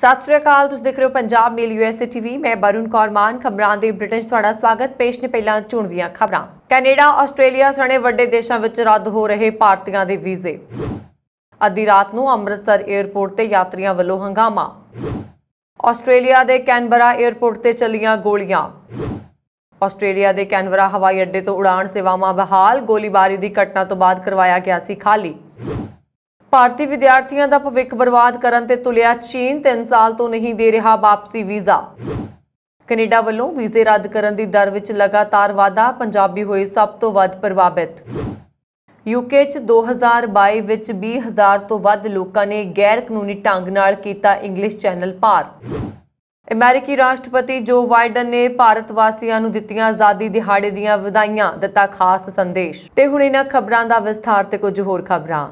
ਸਤਿ ਸ੍ਰੀ ਅਕਾਲ ਤੁਸੀਂ ਦੇਖ ਰਹੇ ਹੋ ਪੰਜਾਬ ਮੇਲ ਯੂਐਸਏ ਟੀਵੀ ਮੈਂ ਬਰੁਨ ਕੌਰ ਮਾਨ ਖਬਰਾਂ ਦੇ ਬ੍ਰਿਟਿਸ਼ ਤੁਹਾਡਾ ਸਵਾਗਤ ਪੇਸ਼ ਨੇ ਪਹਿਲਾਂ ਚੁਣਵੀਆਂ ਖਬਰਾਂ ਕੈਨੇਡਾ ਆਸਟ੍ਰੇਲੀਆ ਸਣੇ ਵੱਡੇ ਦੇਸ਼ਾਂ ਵਿੱਚ ਰੱਦ ਹੋ ਰਹੇ ਭਾਰਤੀਆਂ ਦੇ ਵੀਜ਼ੇ ਅੱਧੀ ਰਾਤ ਨੂੰ ਅੰਮ੍ਰਿਤਸਰ 에ਅਰਪੋਰਟ ਤੇ ਯਾਤਰੀਆਂ ਵੱਲੋਂ ਹੰਗਾਮਾ ਆਸਟ੍ਰੇਲੀਆ ਦੇ ਕੈਨਬਰਾ 에ਅਰਪੋਰਟ ਤੇ ਚੱਲੀਆਂ ਗੋਲੀਆਂ ਆਸਟ੍ਰੇਲੀਆ ਦੇ ਕੈਨਬਰਾ ਹਵਾਈ ਅੱਡੇ ਤੋਂ ਉਡਾਣ ਸੇਵਾਵਾਂ ਬਹਾਲ ਗੋਲੀਬਾਰੀ ਦੀ ਘਟਨਾ ਤੋਂ ਬਾਅਦ ਕਰਵਾਇਆ ਗਿਆ ਸੀ ਖਾਲੀ ਭਾਰਤੀ ਵਿਦਿਆਰਥੀਆਂ ਦਾ ਭਵਿੱਖ ਬਰਬਾਦ ਕਰਨ ਤੇ ਤੁਲਿਆ ਚੀਨ 3 ਸਾਲ ਤੋਂ ਨਹੀਂ ਦੇ ਰਿਹਾ ਵਾਪਸੀ ਵੀਜ਼ਾ ਕੈਨੇਡਾ ਵੱਲੋਂ ਵੀਜ਼ੇ ਰੱਦ ਕਰਨ ਦੀ ਦਰ ਵਿੱਚ ਲਗਾਤਾਰ ਵਾਧਾ ਪੰਜਾਬੀ ਹੋਏ ਸਭ ਤੋਂ ਵੱਧ ਪ੍ਰਭਾਵਿਤ ਯੂਕੇ 'ਚ 2022 ਵਿੱਚ 20000 ਤੋਂ ਵੱਧ ਲੋਕਾਂ ਨੇ ਗੈਰ ਕਾਨੂੰਨੀ ਢੰਗ ਨਾਲ ਕੀਤਾ ਇੰਗਲਿਸ਼ ਚੈਨਲ ਪਾਰ ਅਮਰੀਕੀ ਰਾਸ਼ਟਰਪਤੀ ਜੋ ਬਾਈਡਨ ਨੇ ਭਾਰਤ ਵਾਸੀਆਂ ਨੂੰ ਦਿੱਤੀਆਂ ਆਜ਼ਾਦੀ ਦਿਹਾੜੇ ਦੀਆਂ ਵਧਾਈਆਂ ਦਿੱਤਾ ਖਾਸ ਸੰਦੇਸ਼ ਤੇ ਹੁਣ ਇਹਨਾਂ ਖਬਰਾਂ ਦਾ ਵਿਸਥਾਰ ਤੇ ਕੁਝ ਹੋਰ ਖਬਰਾਂ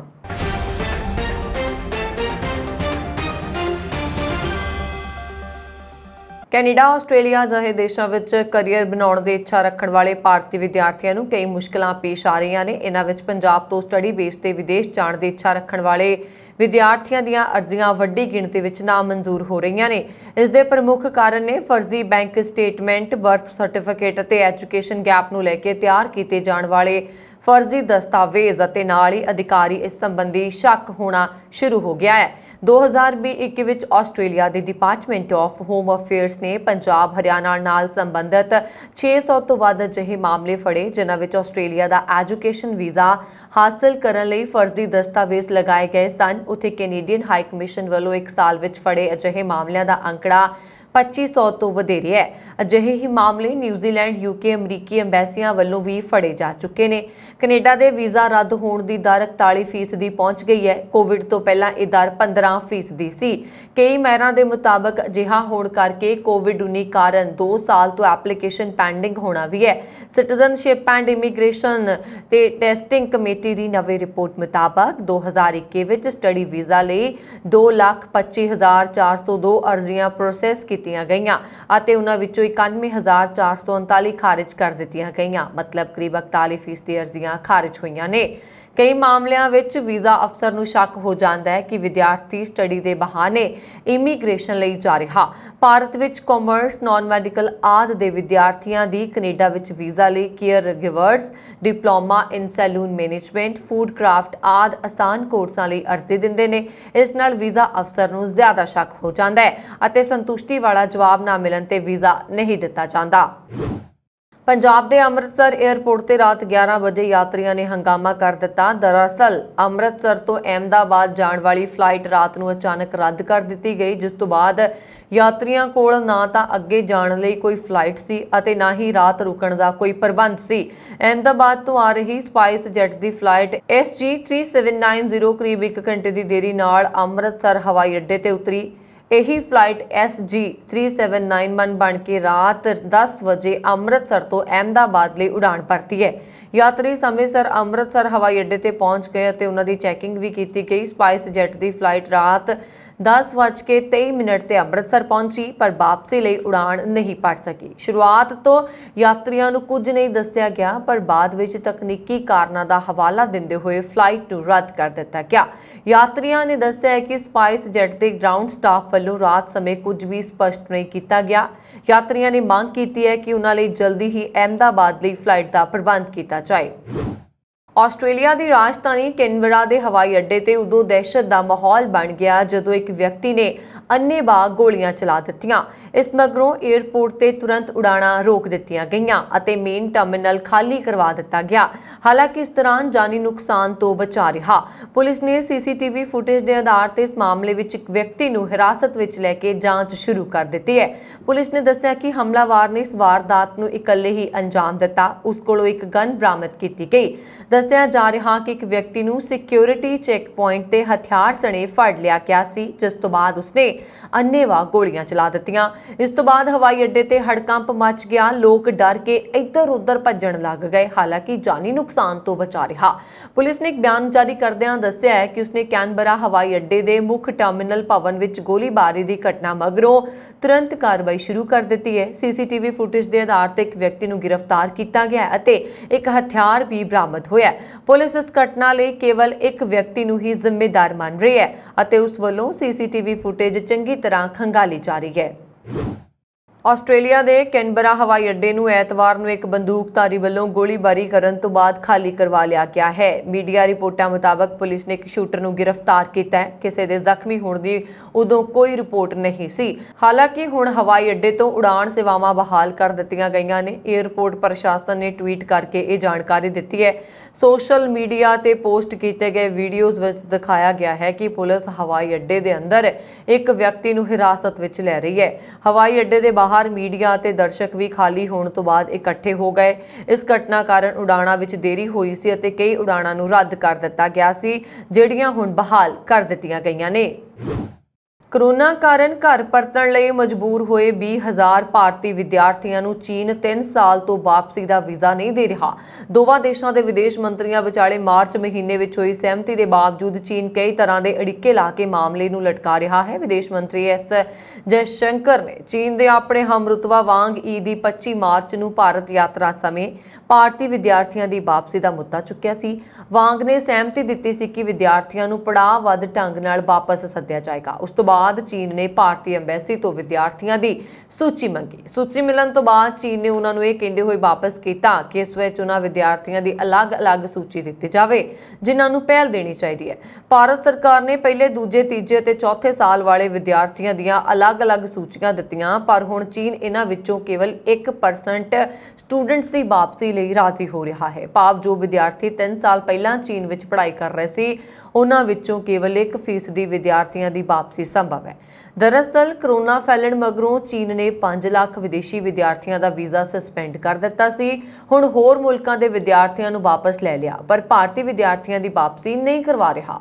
ਕੈਨੇਡਾ ਆਸਟ੍ਰੇਲੀਆ ਜਿਹੇ ਦੇਸ਼ਾਂ ਵਿੱਚ ਕੈਰੀਅਰ ਬਣਾਉਣ ਦੀ ਇੱਛਾ ਰੱਖਣ ਵਾਲੇ ਭਾਰਤੀ ਵਿਦਿਆਰਥੀਆਂ ਨੂੰ ਕਈ ਮੁਸ਼ਕਲਾਂ ਪੇਸ਼ ਆ ਰਹੀਆਂ ਨੇ ਇਹਨਾਂ ਵਿੱਚ ਪੰਜਾਬ ਤੋਂ ਸਟੱਡੀ ਬੇਸ ਤੇ ਵਿਦੇਸ਼ ਜਾਣ ਦੀ ਇੱਛਾ ਰੱਖਣ ਵਾਲੇ ਵਿਦਿਆਰਥੀਆਂ ਦੀਆਂ ਅਰਜ਼ੀਆਂ ਵੱਡੀ ਗਿਣਤੀ ਵਿੱਚ ਨਾ ਮਨਜ਼ੂਰ ਹੋ ਰਹੀਆਂ ਨੇ ਇਸ ਦੇ ਪ੍ਰਮੁੱਖ ਕਾਰਨ ਨੇ ਫਰਜ਼ੀ ਬੈਂਕ ਸਟੇਟਮੈਂਟ ਬਰਥ ਸਰਟੀਫਿਕੇਟ ਅਤੇ ਐਜੂਕੇਸ਼ਨ ਗੈਪ ਨੂੰ ਲੈ ਕੇ ਤਿਆਰ ਕੀਤੇ ਜਾਣ ਵਾਲੇ ਫਰਜ਼ੀ ਦਸਤਾਵੇਜ਼ ਅਤੇ ਨਾਲ ਹੀ ਅਧਿਕਾਰੀ ਇਸ ਸੰਬੰਧੀ ਸ਼ੱਕ ਹੋਣਾ ਸ਼ੁਰੂ ਹੋ ਗਿਆ ਹੈ 2021 ਵਿੱਚ ਆਸਟ੍ਰੇਲੀਆ ਦੇ ਡਿਪਾਰਟਮੈਂਟ ਆਫ ਹੋਮ ਅਫੇਅਰਸ ਨੇ ਪੰਜਾਬ ਹਰਿਆਣਾ ਨਾਲ ਸੰਬੰਧਿਤ 600 ਤੋਂ ਵੱਧ ਅਜਿਹੇ ਮਾਮਲੇ ਫੜੇ ਜਿਨ੍ਹਾਂ ਵਿੱਚ ਆਸਟ੍ਰੇਲੀਆ ਦਾ ਐਜੂਕੇਸ਼ਨ ਵੀਜ਼ਾ ਹਾਸਲ ਕਰਨ ਲਈ ਫਰਜ਼ੀ ਦਸਤਾਵੇਜ਼ ਲਗਾਏ ਗਏ ਸਨ ਉਥੇ ਕੈਨੇਡੀਅਨ ਹਾਈ ਕਮਿਸ਼ਨ ਵੱਲੋਂ 1 ਸਾਲ ਵਿੱਚ ਫੜੇ ਅਜਿਹੇ ਮਾਮਲਿਆਂ ਦਾ ਅੰਕੜਾ 2500 ਤੋਂ ਵਧੇਰੇ ਹੈ ਅਜਿਹੇ ਹੀ ਮਾਮਲੇ ਨਿਊਜ਼ੀਲੈਂਡ ਯੂਕੇ ਅਮਰੀਕੀ ਐਮਬੈਸੀਆਂ ਵੱਲੋਂ ਵੀ ਫੜੇ ਜਾ ਚੁੱਕੇ ਨੇ ਕੈਨੇਡਾ ਦੇ ਵੀਜ਼ਾ ਰੱਦ ਹੋਣ ਦੀ ਦਰ 41% ਦੀ ਪਹੁੰਚ ਗਈ ਹੈ ਕੋਵਿਡ ਤੋਂ ਪਹਿਲਾਂ ਇਹ ਦਰ 15% ਦੀ ਸੀ ਕਈ ਮਹਿਰਾਂ ਦੇ ਮੁਤਾਬਕ ਅਜਿਹਾ ਹੋਣ ਕਰਕੇ ਕੋਵਿਡ-19 ਕਾਰਨ 2 ਸਾਲ ਤੋਂ ਐਪਲੀਕੇਸ਼ਨ ਪੈਂਡਿੰਗ ਹੋਣਾ ਵੀ ਹੈ ਸਿਟੀਜ਼ਨਸ਼ਿਪ ਐਂਡ ਇਮੀਗ੍ਰੇਸ਼ਨ ਤੇ ਟੈਸਟਿੰਗ ਕਮੇਟੀ ਦੀ ਨਵੀਂ ਰਿਪੋਰਟ ਮੁਤਾਬਕ 2021 ਵਿੱਚ ਸਟੱਡੀ ਵੀਜ਼ਾ ਲਈ 225402 ਅਰਜ਼ੀਆਂ ਪ੍ਰੋਸੈਸ ਕੀਤੀ ਦਿੱਤੀਆਂ ਗਈਆਂ ਅਤੇ ਉਹਨਾਂ ਵਿੱਚੋਂ 91439 ਖਾਰਜ ਕਰ ਦਿੱਤੀਆਂ ਗਈਆਂ ਮਤਲਬ ਕਰੀਬ 41% ਅਰਜ਼ੀਆਂ ਖਾਰਜ ਹੋਈਆਂ ਨੇ ਕਈ ਮਾਮਲਿਆਂ ਵਿੱਚ ਵੀਜ਼ਾ ਅਫਸਰ ਨੂੰ ਸ਼ੱਕ ਹੋ ਜਾਂਦਾ ਹੈ ਕਿ ਵਿਦਿਆਰਥੀ ਸਟੱਡੀ ਦੇ ਬਹਾਨੇ ਇਮੀਗ੍ਰੇਸ਼ਨ ਲਈ ਜਾ ਰਿਹਾ ਭਾਰਤ ਵਿੱਚ ਕਾਮਰਸ ਨਾਨ ਮੈਡੀਕਲ ਆਦ ਦੇ ਵਿਦਿਆਰਥੀਆਂ ਦੀ ਕੈਨੇਡਾ ਵਿੱਚ ਵੀਜ਼ਾ ਲਈ caregivers diploma in salon management food craft ਆਦ ਆਸਾਨ ਕੋਰਸਾਂ ਲਈ ਅਰਜ਼ੀ ਦਿੰਦੇ ਨੇ ਇਸ ਨਾਲ ਵੀਜ਼ਾ ਅਫਸਰ ਨੂੰ ਜ਼ਿਆਦਾ ਸ਼ੱਕ ਹੋ ਜਾਂਦਾ ਹੈ ਅਤੇ ਸੰਤੁਸ਼ਟੀ ਵਾਲਾ ਜਵਾਬ ਨਾ ਮਿਲਣ ਤੇ ਵੀਜ਼ਾ ਨਹੀਂ ਦਿੱਤਾ ਜਾਂਦਾ ਪੰਜਾਬ ਦੇ ਅੰਮ੍ਰਿਤਸਰ 에어ਪੋਰਟ ਤੇ ਰਾਤ 11 ਵਜੇ ਯਾਤਰੀਆਂ ਨੇ ਹੰਗਾਮਾ ਕਰ ਦਿੱਤਾ ਦਰਅਸਲ ਅੰਮ੍ਰਿਤਸਰ ਤੋਂ ਅਹਿਮਦਾਬਾਦ ਜਾਣ ਵਾਲੀ ਫਲਾਈਟ ਰਾਤ ਨੂੰ ਅਚਾਨਕ ਰੱਦ ਕਰ ਦਿੱਤੀ ਗਈ ਜਿਸ ਤੋਂ ਬਾਅਦ ਯਾਤਰੀਆਂ ਕੋਲ ਨਾ ਤਾਂ ਅੱਗੇ ਜਾਣ ਲਈ ਕੋਈ ਫਲਾਈਟ ਸੀ ਅਤੇ ਨਾ ਹੀ ਰਾਤ ਰੁਕਣ ਦਾ ਕੋਈ ਪ੍ਰਬੰਧ ਸੀ ਅਹਿਮਦਾਬਾਦ ਤੋਂ ਆ ਰਹੀ ਸਪਾਈਸ ਜੈਟ ਦੀ ਫਲਾਈਟ SG3790 ਕਰੀਬ 1 ਘੰਟੇ ਦੀ ਦੇਰੀ ਨਾਲ ਅੰਮ੍ਰਿਤਸਰ ਹਵਾਈ ਅੱਡੇ ਤੇ ਉਤਰੀ ਇਹੀ ਫਲਾਈਟ SG3791 ਬਣ ਕੇ ਰਾਤ 10 ਵਜੇ ਅੰਮ੍ਰਿਤਸਰ ਤੋਂ ਅਹਮਦਾਬਾਦ ਲਈ ਉਡਾਣ ਭਰਤੀ ਹੈ ਯਾਤਰੀ ਸਮੇਂ ਸਰ ਅੰਮ੍ਰਿਤਸਰ ਹਵਾਈ ਅੱਡੇ ਤੇ ਪਹੁੰਚ ਗਏ ਅਤੇ ਉਹਨਾਂ ਦੀ ਚੈਕਿੰਗ ਵੀ ਕੀਤੀ ਗਈ ਸਪਾਈਸ ਜੈਟ ਦੀ ਫਲਾਈਟ ਰਾਤ 10:23 ਮਿੰਟ ਤੇ ਅੰਮ੍ਰਿਤਸਰ ਪਹੁੰਚੀ ਪਰ ਵਾਪਸੀ ਲਈ ਉਡਾਣ ਨਹੀਂ ਪੜ ਸਕੀ ਸ਼ੁਰੂਆਤ ਤੋਂ ਯਾਤਰੀਆਂ ਨੂੰ ਕੁਝ ਨਹੀਂ ਦੱਸਿਆ ਗਿਆ ਪਰ ਬਾਅਦ ਵਿੱਚ ਤਕਨੀਕੀ ਕਾਰਨਾਂ ਦਾ ਹਵਾਲਾ ਦਿੰਦੇ ਹੋਏ ਫਲਾਈਟ ਨੂੰ ਰੱਦ ਕਰ ਦਿੱਤਾ ਗਿਆ ਯਾਤਰੀਆਂ ਨੇ ਦੱਸਿਆ ਕਿ ਸਪਾਈਸ ਜੈਟ ਦੇ ਗਰਾਊਂਡ ਸਟਾਫ ਵੱਲੋਂ ਰਾਤ ਸਮੇਂ ਕੁਝ ਵੀ ਸਪਸ਼ਟ ਨਹੀਂ ਕੀਤਾ ਗਿਆ ਯਾਤਰੀਆਂ ਨੇ ਮੰਗ ਕੀਤੀ ਹੈ ਕਿ ਉਹਨਾਂ ਲਈ ਜਲਦੀ ਹੀ ਅਹਿਮਦਾਬਾਦ ਲਈ ਫਲਾਈਟ ਦਾ ਪ੍ਰਬੰਧ ਕੀਤਾ ਜਾਏ ਆਸਟ੍ਰੇਲੀਆ ਦੀ ਰਾਜਧਾਨੀ ਕੈਨਬਰਾ ਦੇ ਹਵਾਈ ਅੱਡੇ ਤੇ ਉਦੋਂ ਦਹਿਸ਼ਤ ਦਾ ਮਾਹੌਲ ਬਣ ਗਿਆ ਜਦੋਂ ਇੱਕ ਵਿਅਕਤੀ ਨੇ ਅੰਨੇਵਾ ਗੋਲੀਆਂ ਚਲਾ ਦਿੱਤੀਆਂ ਇਸ ਮਗਰੋਂ 에ਅਰਪੋਰਟ ਤੇ ਤੁਰੰਤ ਉਡਾਣਾ ਰੋਕ ਦਿੱਤੀਆਂ ਗਈਆਂ ਅਤੇ ਮੇਨ ਟਰਮੀਨਲ ਖਾਲੀ ਕਰਵਾ ਦਿੱਤਾ ਗਿਆ ਹਾਲਾਂਕਿ ਇਸ ਦੌਰਾਨ ਜਾਨੀ ਨੁਕਸਾਨ ਤੋਂ ਬਚਾ ਰਿਹਾ ਪੁਲਿਸ ਨੇ ਸੀਸੀਟੀਵੀ ਫੁਟੇਜ ਦੇ ਆਧਾਰ ਤੇ ਇਸ ਮਾਮਲੇ ਵਿੱਚ ਇੱਕ ਵਿਅਕਤੀ ਨੂੰ ਹਿਰਾਸਤ ਵਿੱਚ ਲੈ ਕੇ ਜਾਂਚ ਸ਼ੁਰੂ ਕਰ ਦਿੱਤੀ ਹੈ ਪੁਲਿਸ ਨੇ ਦੱਸਿਆ ਕਿ ਹਮਲਾਵਾਰ ਨੇ ਇਸ ਵਾਰਦਾਤ ਨੂੰ ਇਕੱਲੇ ਹੀ ਅੰਜਾਮ ਦਿੱਤਾ ਉਸ ਕੋਲੋਂ ਇੱਕ ਗਨ ਬਰਾਮਦ ਕੀਤੀ ਗਈ ਦੱਸਿਆ ਜਾ ਰਿਹਾ ਕਿ ਇੱਕ ਵਿਅਕਤੀ ਨੂੰ ਸਿਕਿਉਰਿਟੀ ਚੈੱਕ ਪੁਆਇੰਟ ਤੇ ਹਥਿਆਰ ਸਣੇ ਫੜ ਲਿਆ ਗਿਆ ਸੀ ਜਿਸ ਤੋਂ ਬਾਅਦ ਉਸਨੇ ਅੰਨੇਵਾ ਗੋਲੀਆਂ ਚਲਾ ਦਿੱਤੀਆਂ ਇਸ ਤੋਂ ਬਾਅਦ ਹਵਾਈ ਅੱਡੇ ਤੇ ਹੜਕੰਪ ਮਚ ਗਿਆ ਲੋਕ ਡਰ ਕੇ ਇੱਧਰ ਉੱਧਰ ਭੱਜਣ ਲੱਗ ਗਏ ਹਾਲਾਂਕਿ ਜਾਨੀ ਨੁਕਸਾਨ ਤੋਂ ਬਚਾ ਰਿਹਾ ਪੁਲਿਸ ਨੇ ਇੱਕ ਬਿਆਨ ਜਾਰੀ ਕਰਦਿਆਂ ਦੱਸਿਆ ਹੈ ਕਿ ਉਸਨੇ ਕੈਨਬਰਾ ਹਵਾਈ ਅੱਡੇ ਦੇ ਮੁੱਖ ਟਰਮੀਨਲ ਭਵਨ ਵਿੱਚ ਗੋਲੀਬਾਰੀ ਦੀ ਘਟਨਾ ਮਗਰੋਂ ਤੁਰੰਤ ਕਾਰਵਾਈ ਸ਼ੁਰੂ ਕਰ ਦਿੱਤੀ ਹੈ ਸੀਸੀਟੀਵੀ ਫੁਟੇਜ ਦੇ ਆਧਾਰ ਤੇ ਇੱਕ ਵਿਅਕਤੀ ਨੂੰ ਗ੍ਰਿਫਤਾਰ ਕੀਤਾ ਗਿਆ ਅਤੇ ਇੱਕ ਹਥਿਆਰ ਵੀ ਬਰਾਮਦ ਹੋਇਆ ਪੁਲਿਸ ਇਸ ਘਟਨਾ ਲਈ ਕੇਵਲ ਇੱਕ ਵਿਅਕਤੀ ਨੂੰ ਹੀ ਜ਼ਿੰਮੇਦਾਰ ਮੰਨ ਰਹੀ ਹੈ ਅਤੇ ਉਸ ਵੱਲੋਂ ਸੀਸੀਟੀਵੀ ਫੁਟੇਜ ਚੰਗੀ ਤਰ੍ਹਾਂ ਖੰਗਾਲੀ ਜਾ ਰਹੀ ਹੈ ਆਸਟ੍ਰੇਲੀਆ ਦੇ ਕੈਨਬਰਾ ਹਵਾਈ ਅੱਡੇ ਨੂੰ ਐਤਵਾਰ ਨੂੰ ਇੱਕ ਬੰਦੂਕਧਾਰੀ ਵੱਲੋਂ ਗੋਲੀਬਾਰੀ ਕਰਨ ਤੋਂ ਬਾਅਦ ਖਾਲੀ ਕਰਵਾ ਲਿਆ ਗਿਆ ਹੈ ਮੀਡੀਆ ਰਿਪੋਰਟਾਂ ਮੁਤਾਬਕ ਪੁਲਿਸ ਨੇ ਇੱਕ ਸ਼ੂਟਰ ਨੂੰ ਗ੍ਰਿਫਤਾਰ ਕੀਤਾ ਹੈ ਕਿਸੇ ਦੇ ਜ਼ਖਮੀ ਹੋਣ ਦੀ ਉਦੋਂ ਕੋਈ ਰਿਪੋਰਟ ਨਹੀਂ ਸੀ ਹਾਲਾਂਕਿ ਹੁਣ ਹਵਾਈ ਅੱਡੇ ਤੋਂ ਉਡਾਣ ਸੇਵਾਵਾਂ ਬਹਾਲ ਕਰ ਦਿੱਤੀਆਂ ਗਈਆਂ ਨੇ 에ਅਰਪੋਰਟ ਪ੍ਰਸ਼ਾਸਨ ਨੇ ਟਵੀਟ ਕਰਕੇ ਇਹ ਜਾਣਕਾਰੀ ਦਿੱਤੀ ਹੈ ਸੋਸ਼ਲ ਮੀਡੀਆ ਤੇ ਪੋਸਟ ਕੀਤੇ ਗਏ ਵੀਡੀਓਜ਼ ਵਿੱਚ ਦਿਖਾਇਆ ਗਿਆ ਹੈ ਕਿ ਪੁਲਿਸ ਹਵਾਈ ਅੱਡੇ ਦੇ ਅੰਦਰ ਇੱਕ ਵਿਅਕਤੀ ਨੂੰ ਹਿਰਾਸਤ ਵਿੱਚ ਲੈ ਰਹੀ ਹੈ ਹਵਾਈ ਅੱਡੇ ਦੇ ਬਾਹਰ ਮੀਡੀਆ ਅਤੇ ਦਰਸ਼ਕ ਵੀ ਖਾਲੀ ਹੋਣ ਤੋਂ ਬਾਅਦ ਇਕੱਠੇ ਹੋ ਗਏ ਇਸ ਘਟਨਾ ਕਾਰਨ ਉਡਾਣਾਂ ਵਿੱਚ ਦੇਰੀ ਹੋਈ ਸੀ ਅਤੇ ਕਈ ਉਡਾਣਾਂ ਨੂੰ ਰੱਦ ਕਰ ਦਿੱਤਾ ਗਿਆ ਸੀ ਜਿਹੜੀਆਂ ਹੁਣ ਬਹਾਲ ਕਰ ਦਿੱਤੀਆਂ ਗਈਆਂ ਨੇ ਕਰੋਨਾ ਕਾਰਨ ਘਰ ਪਰਤਣ ਲਈ ਮਜਬੂਰ ਹੋਏ 20000 ਭਾਰਤੀ ਵਿਦਿਆਰਥੀਆਂ ਨੂੰ ਚੀਨ 3 ਸਾਲ ਤੋਂ ਵਾਪਸੀ ਦਾ ਵੀਜ਼ਾ ਨਹੀਂ ਦੇ ਰਿਹਾ ਦੋਵਾਂ ਦੇਸ਼ਾਂ ਦੇ ਵਿਦੇਸ਼ ਮੰਤਰੀਆਂ ਵਿਚਾਲੇ ਮਾਰਚ ਮਹੀਨੇ ਵਿੱਚ ਹੋਈ ਸਹਿਮਤੀ ਦੇ ਬਾਵਜੂਦ ਚੀਨ ਕਈ ਤਰ੍ਹਾਂ ਦੇ ਅੜਿੱਕੇ ਲਾ ਕੇ ਮਾਮਲੇ ਨੂੰ ਲਟਕਾ ਰਿਹਾ ਹੈ ਵਿਦੇਸ਼ ਮੰਤਰੀ ਐਸ ਜੈਸ਼ੰਕਰ ਨੇ ਚੀਨ ਦੇ ਆਪਣੇ ਹਮਰਤਵਾ ਵਾਂਗ ਈ ਦੀ 25 ਮਾਰਚ ਨੂੰ ਭਾਰਤ ਯਾਤਰਾ ਸਮੇਂ ਭਾਰਤੀ ਵਿਦਿਆਰਥੀਆਂ ਦੀ ਵਾਪਸੀ ਦਾ ਮੁੱਦਾ ਚੁੱਕਿਆ ਸੀ ਵਾਂਗ ਨੇ ਸਹਿਮਤੀ ਦਿੱਤੀ ਸੀ ਕਿ ਵਿਦਿਆਰਥੀਆਂ ਨੂੰ ਵੱਧ ਢੰਗ ਨਾਲ ਵਾਪਸ ਸੱਦਿਆ ਜਾਏਗਾ ਉਸ ਤੋਂ ਬਾਅਦ ਚੀਨ ਨੇ ਭਾਰਤੀ ਐਮਬੈਸੀ ਤੋਂ ਵਿਦਿਆਰਥੀਆਂ ਦੀ ਸੂਚੀ ਮੰਗੀ ਸੂਚੀ ਮਿਲਣ ਤੋਂ ਬਾਅਦ ਚੀਨ ਨੇ ਉਹਨਾਂ ਨੂੰ ਇਹ ਕਹਿੰਦੇ ਹੋਏ ਵਾਪਸ ਕੀਤਾ ਕਿ ਇਸ ਵਿੱਚ ਉਹਨਾਂ ਵਿਦਿਆਰਥੀਆਂ ਦੀ ਅਲੱਗ-ਅਲੱਗ ਸੂਚੀ ਦਿੱਤੀ ਜਾਵੇ ਜਿਨ੍ਹਾਂ ਨੂੰ ਪਹਿਲ ਦੇਣੀ ਚਾਹੀਦੀ ਹੈ ਭਾਰਤ ਸਰਕਾਰ ਨੇ ਪਹਿਲੇ ਦੂਜੇ ਤੀਜੇ ਅਤੇ ਚੌਥੇ ਸਾਲ ਵਾਲੇ ਵਿਦਿਆਰਥੀਆਂ ਦੀਆਂ ਅਲੱਗ-ਅਲੱਗ ਸੂਚੀਆਂ ਦਿੱਤੀਆਂ ਪਰ ਹੁਣ ਚੀਨ ਇਹਨਾਂ ਵਿੱਚੋਂ ਕੇਵਲ 1% ਸਟੂਡੈਂਟਸ ਦੀ ਵਾਪਸੀ ਲਈ ਰਾਜ਼ੀ ਹੋ ਰਿਹਾ ਹੈ ਭਾਵ ਜੋ ਵਿਦਿਆਰਥੀ 3 ਸਾਲ ਪਹਿਲਾਂ ਚੀਨ ਵਿੱਚ ਪੜ੍ਹਾਈ ਕਰ ਰਹੇ ਸੀ ਉਹਨਾਂ ਵਿੱਚੋਂ ਕੇਵਲ 1% ਦੀ ਵਿਦਿਆਰਥੀਆਂ ਦੀ ਵਾਪਸੀ ਸੰਭਵ ਹੈ ਦਰਅਸਲ ਕਰੋਨਾ ਫੈਲਣ ਮਗਰੋਂ ਚੀਨ ਨੇ 5 ਲੱਖ ਵਿਦੇਸ਼ੀ ਵਿਦਿਆਰਥੀਆਂ ਦਾ ਵੀਜ਼ਾ ਸਸਪੈਂਡ ਕਰ ਦਿੱਤਾ ਸੀ ਹੁਣ ਹੋਰ ਮੁਲਕਾਂ ਦੇ ਵਿਦਿਆਰਥੀਆਂ ਨੂੰ ਵਾਪਸ ਲੈ ਲਿਆ ਪਰ ਭਾਰਤੀ ਵਿਦਿਆਰਥੀਆਂ ਦੀ ਵਾਪਸੀ ਨਹੀਂ ਕਰਵਾ ਰਿਹਾ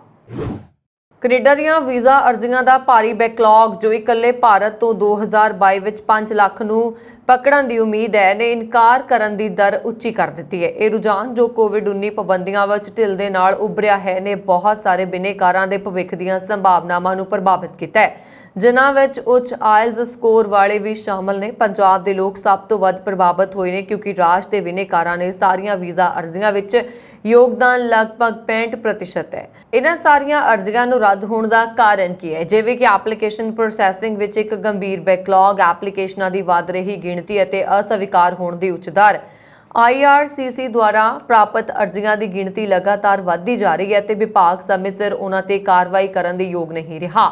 ਕੈਨੇਡਾ ਦੀਆਂ ਵੀਜ਼ਾ ਅਰਜ਼ੀਆਂ ਦਾ ਭਾਰੀ ਬੈਕਲੌਗ ਜੋ ਇਕੱਲੇ ਭਾਰਤ ਤੋਂ 2022 ਵਿੱਚ 5 ਲੱਖ ਨੂੰ ਪਕੜਨ ਦੀ ਉਮੀਦ ਹੈ ਨੇ ਇਨਕਾਰ ਕਰਨ ਦੀ ਦਰ ਉੱਚੀ ਕਰ ਦਿੱਤੀ ਹੈ ਇਹ ਰੁਝਾਨ ਜੋ ਕੋਵਿਡ-19 ਪਾਬੰਦੀਆਂ ਵਿੱਚ ਢਿੱਲ ਦੇ ਨਾਲ ਉੱਭਰਿਆ ਹੈ ਨੇ ਬਹੁਤ ਸਾਰੇ ਬਿਨੇਕਾਰਾਂ ਦੇ ਭਵਿੱਖ ਦੀਆਂ ਸੰਭਾਵਨਾਵਾਂ ਨੂੰ ਪ੍ਰਭਾਵਿਤ ਕੀਤਾ ਹੈ ਜਿਨ੍ਹਾਂ ਵਿੱਚ ਉੱਚ ਆਇਲਸ ਸਕੋਰ ਵਾਲੇ ਵੀ ਸ਼ਾਮਲ ਨੇ ਪੰਜਾਬ ਦੇ ਲੋਕ ਸਭ ਤੋਂ ਵੱਧ ਪ੍ਰਭਾਵਿਤ ਹੋਏ ਨੇ ਕਿਉਂਕਿ ਰਾਜ ਦੇ ਵਿਨੇਕਾਰਾਂ ਨੇ ਸਾਰੀਆਂ ਵੀਜ਼ਾ ਅਰਜ਼ੀਆਂ ਵਿੱਚ ਯੋਗਦਾਨ ਲਗਭਗ 65% ਹੈ ਇਹਨਾਂ ਸਾਰੀਆਂ ਅਰਜ਼ੀਆਂ ਨੂੰ ਰੱਦ ਹੋਣ ਦਾ ਕਾਰਨ ਕੀ ਹੈ ਜਿਵੇਂ ਕਿ ਐਪਲੀਕੇਸ਼ਨ ਪ੍ਰੋਸੈਸਿੰਗ ਵਿੱਚ ਇੱਕ ਗੰਭੀਰ ਬੈਕਲੌਗ ਐਪਲੀਕੇਸ਼ਨਾਂ ਦੀ ਵਧ ਰਹੀ ਗਿਣਤੀ ਅਤੇ ਅਸਵੀਕਾਰ ਹੋਣ ਦੀ ਉੱਚ ਦਰ IRCC ਦੁਆਰਾ ਪ੍ਰਾਪਤ ਅਰਜ਼ੀਆਂ ਦੀ ਗਿਣਤੀ ਲਗਾਤਾਰ ਵਧਦੀ ਜਾ ਰਹੀ ਹੈ ਤੇ ਵਿਭਾਗ ਸਮੇਂ ਸਿਰ ਉਹਨਾਂ ਤੇ ਕਾਰਵਾਈ ਕਰਨ ਦੇ ਯੋਗ ਨਹੀਂ ਰਿਹਾ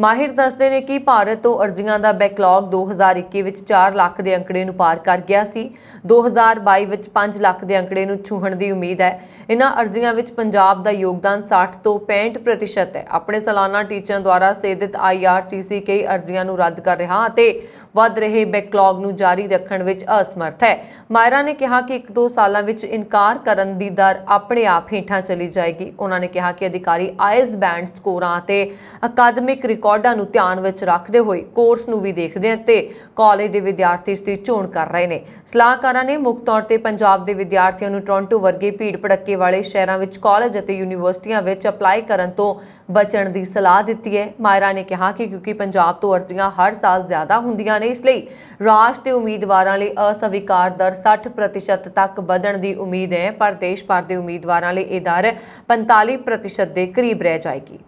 ਮਾਹਿਰ ਦੱਸਦੇ ਨੇ ਕਿ ਭਾਰਤ ਤੋਂ ਅਰਜ਼ੀਆਂ ਦਾ ਬੈਕਲੌਗ 2021 ਵਿੱਚ 4 ਲੱਖ ਦੇ ਅੰਕੜੇ ਨੂੰ ਪਾਰ ਕਰ ਗਿਆ ਸੀ 2022 ਵਿੱਚ 5 ਲੱਖ ਦੇ ਅੰਕੜੇ ਨੂੰ ਛੂਹਣ ਦੀ ਉਮੀਦ ਹੈ ਇਹਨਾਂ ਅਰਜ਼ੀਆਂ ਵਿੱਚ ਪੰਜਾਬ ਦਾ ਯੋਗਦਾਨ 60 ਤੋਂ 65% ਹੈ ਆਪਣੇ ਸਾਲਾਨਾ ਟੀਚਰਾਂ ਦੁਆਰਾ ਸੇਧਿਤ ਆਈਆਰਸੀਸੀ ਕਈ ਅਰਜ਼ੀਆਂ ਨੂੰ ਰੱਦ ਕਰ ਰਿਹਾ ਅਤੇ ਵੱਧ ਰਹੇ ਬੈਕਲੌਗ ਨੂੰ ਜਾਰੀ ਰੱਖਣ ਵਿੱਚ ਅਸਮਰਥ ਹੈ ਮਾਇਰਾ ਨੇ ਕਿਹਾ ਕਿ 1-2 ਸਾਲਾਂ ਵਿੱਚ ਇਨਕਾਰ ਕਰਨ ਦੀ ਦਰ ਆਪਣੇ ਆਪ ਹੇਠਾਂ ਚਲੀ ਜਾਏਗੀ ਉਹਨਾਂ ਨੇ ਕਿਹਾ ਕਿ ਅਧਿਕਾਰੀ ਆਇਸ ਬੈਂਡ ਸਕੋਰਾਂ ਤੇ ਅਕਾਦਮਿਕ ਰਿਕਾਰਡਾਂ ਨੂੰ ਧਿਆਨ ਵਿੱਚ ਰੱਖਦੇ ਹੋਏ ਕੋਰਸ ਨੂੰ ਵੀ ਦੇਖਦੇ ਹਨ ਤੇ ਕਾਲਜ ਦੇ ਵਿਦਿਆਰਥੀ ਇਸ ਦੀ ਚੋਣ ਕਰ ਰਹੇ ਨੇ ਸਲਾਹਕਾਰਾਂ ਨੇ ਮੁੱਖ ਤੌਰ ਤੇ ਪੰਜਾਬ ਦੇ ਵਿਦਿਆਰਥੀਆਂ ਨੂੰ ਟੋਰਾਂਟੋ ਵਰਗੇ ਭੀੜ ਭੜੱਕੇ ਵਾਲੇ ਸ਼ਹਿਰਾਂ ਵਿੱਚ ਕਾਲਜ ਅਤੇ ਯੂਨੀਵਰਸਿਟੀਆਂ ਵਿੱਚ ਅਪਲਾਈ ਕਰਨ ਤੋਂ ਬਚਣ ਦੀ ਸਲਾਹ ਦਿੱਤੀ ਹੈ ਮਾਇਰਾ ਨੇ ਕਿਹਾ ਕਿ ਕਿਉਂਕਿ ਪੰਜਾਬ ਤੋਂ ਅਰਜ਼ੀਆਂ ਹਰ ਸਾਲ ਜ਼ਿਆਦਾ ਹੁੰਦੀਆਂ ਨੇ ਇਸ ਲਈ ਰਾਜ ਦੇ ਉਮੀਦਵਾਰਾਂ ਲਈ ਅਸਵੀਕਾਰ ਦਰ 60% ਤੱਕ ਵਧਣ ਦੀ ਉਮੀਦ ਹੈ ਪਰ ਦੇਸ਼ ਭਰ ਦੇ ਉਮੀਦਵਾਰਾਂ ਲਈ ਇਹ ਦਰ 45% ਦੇ ਕਰੀਬ ਰਹਿ ਜਾਏਗੀ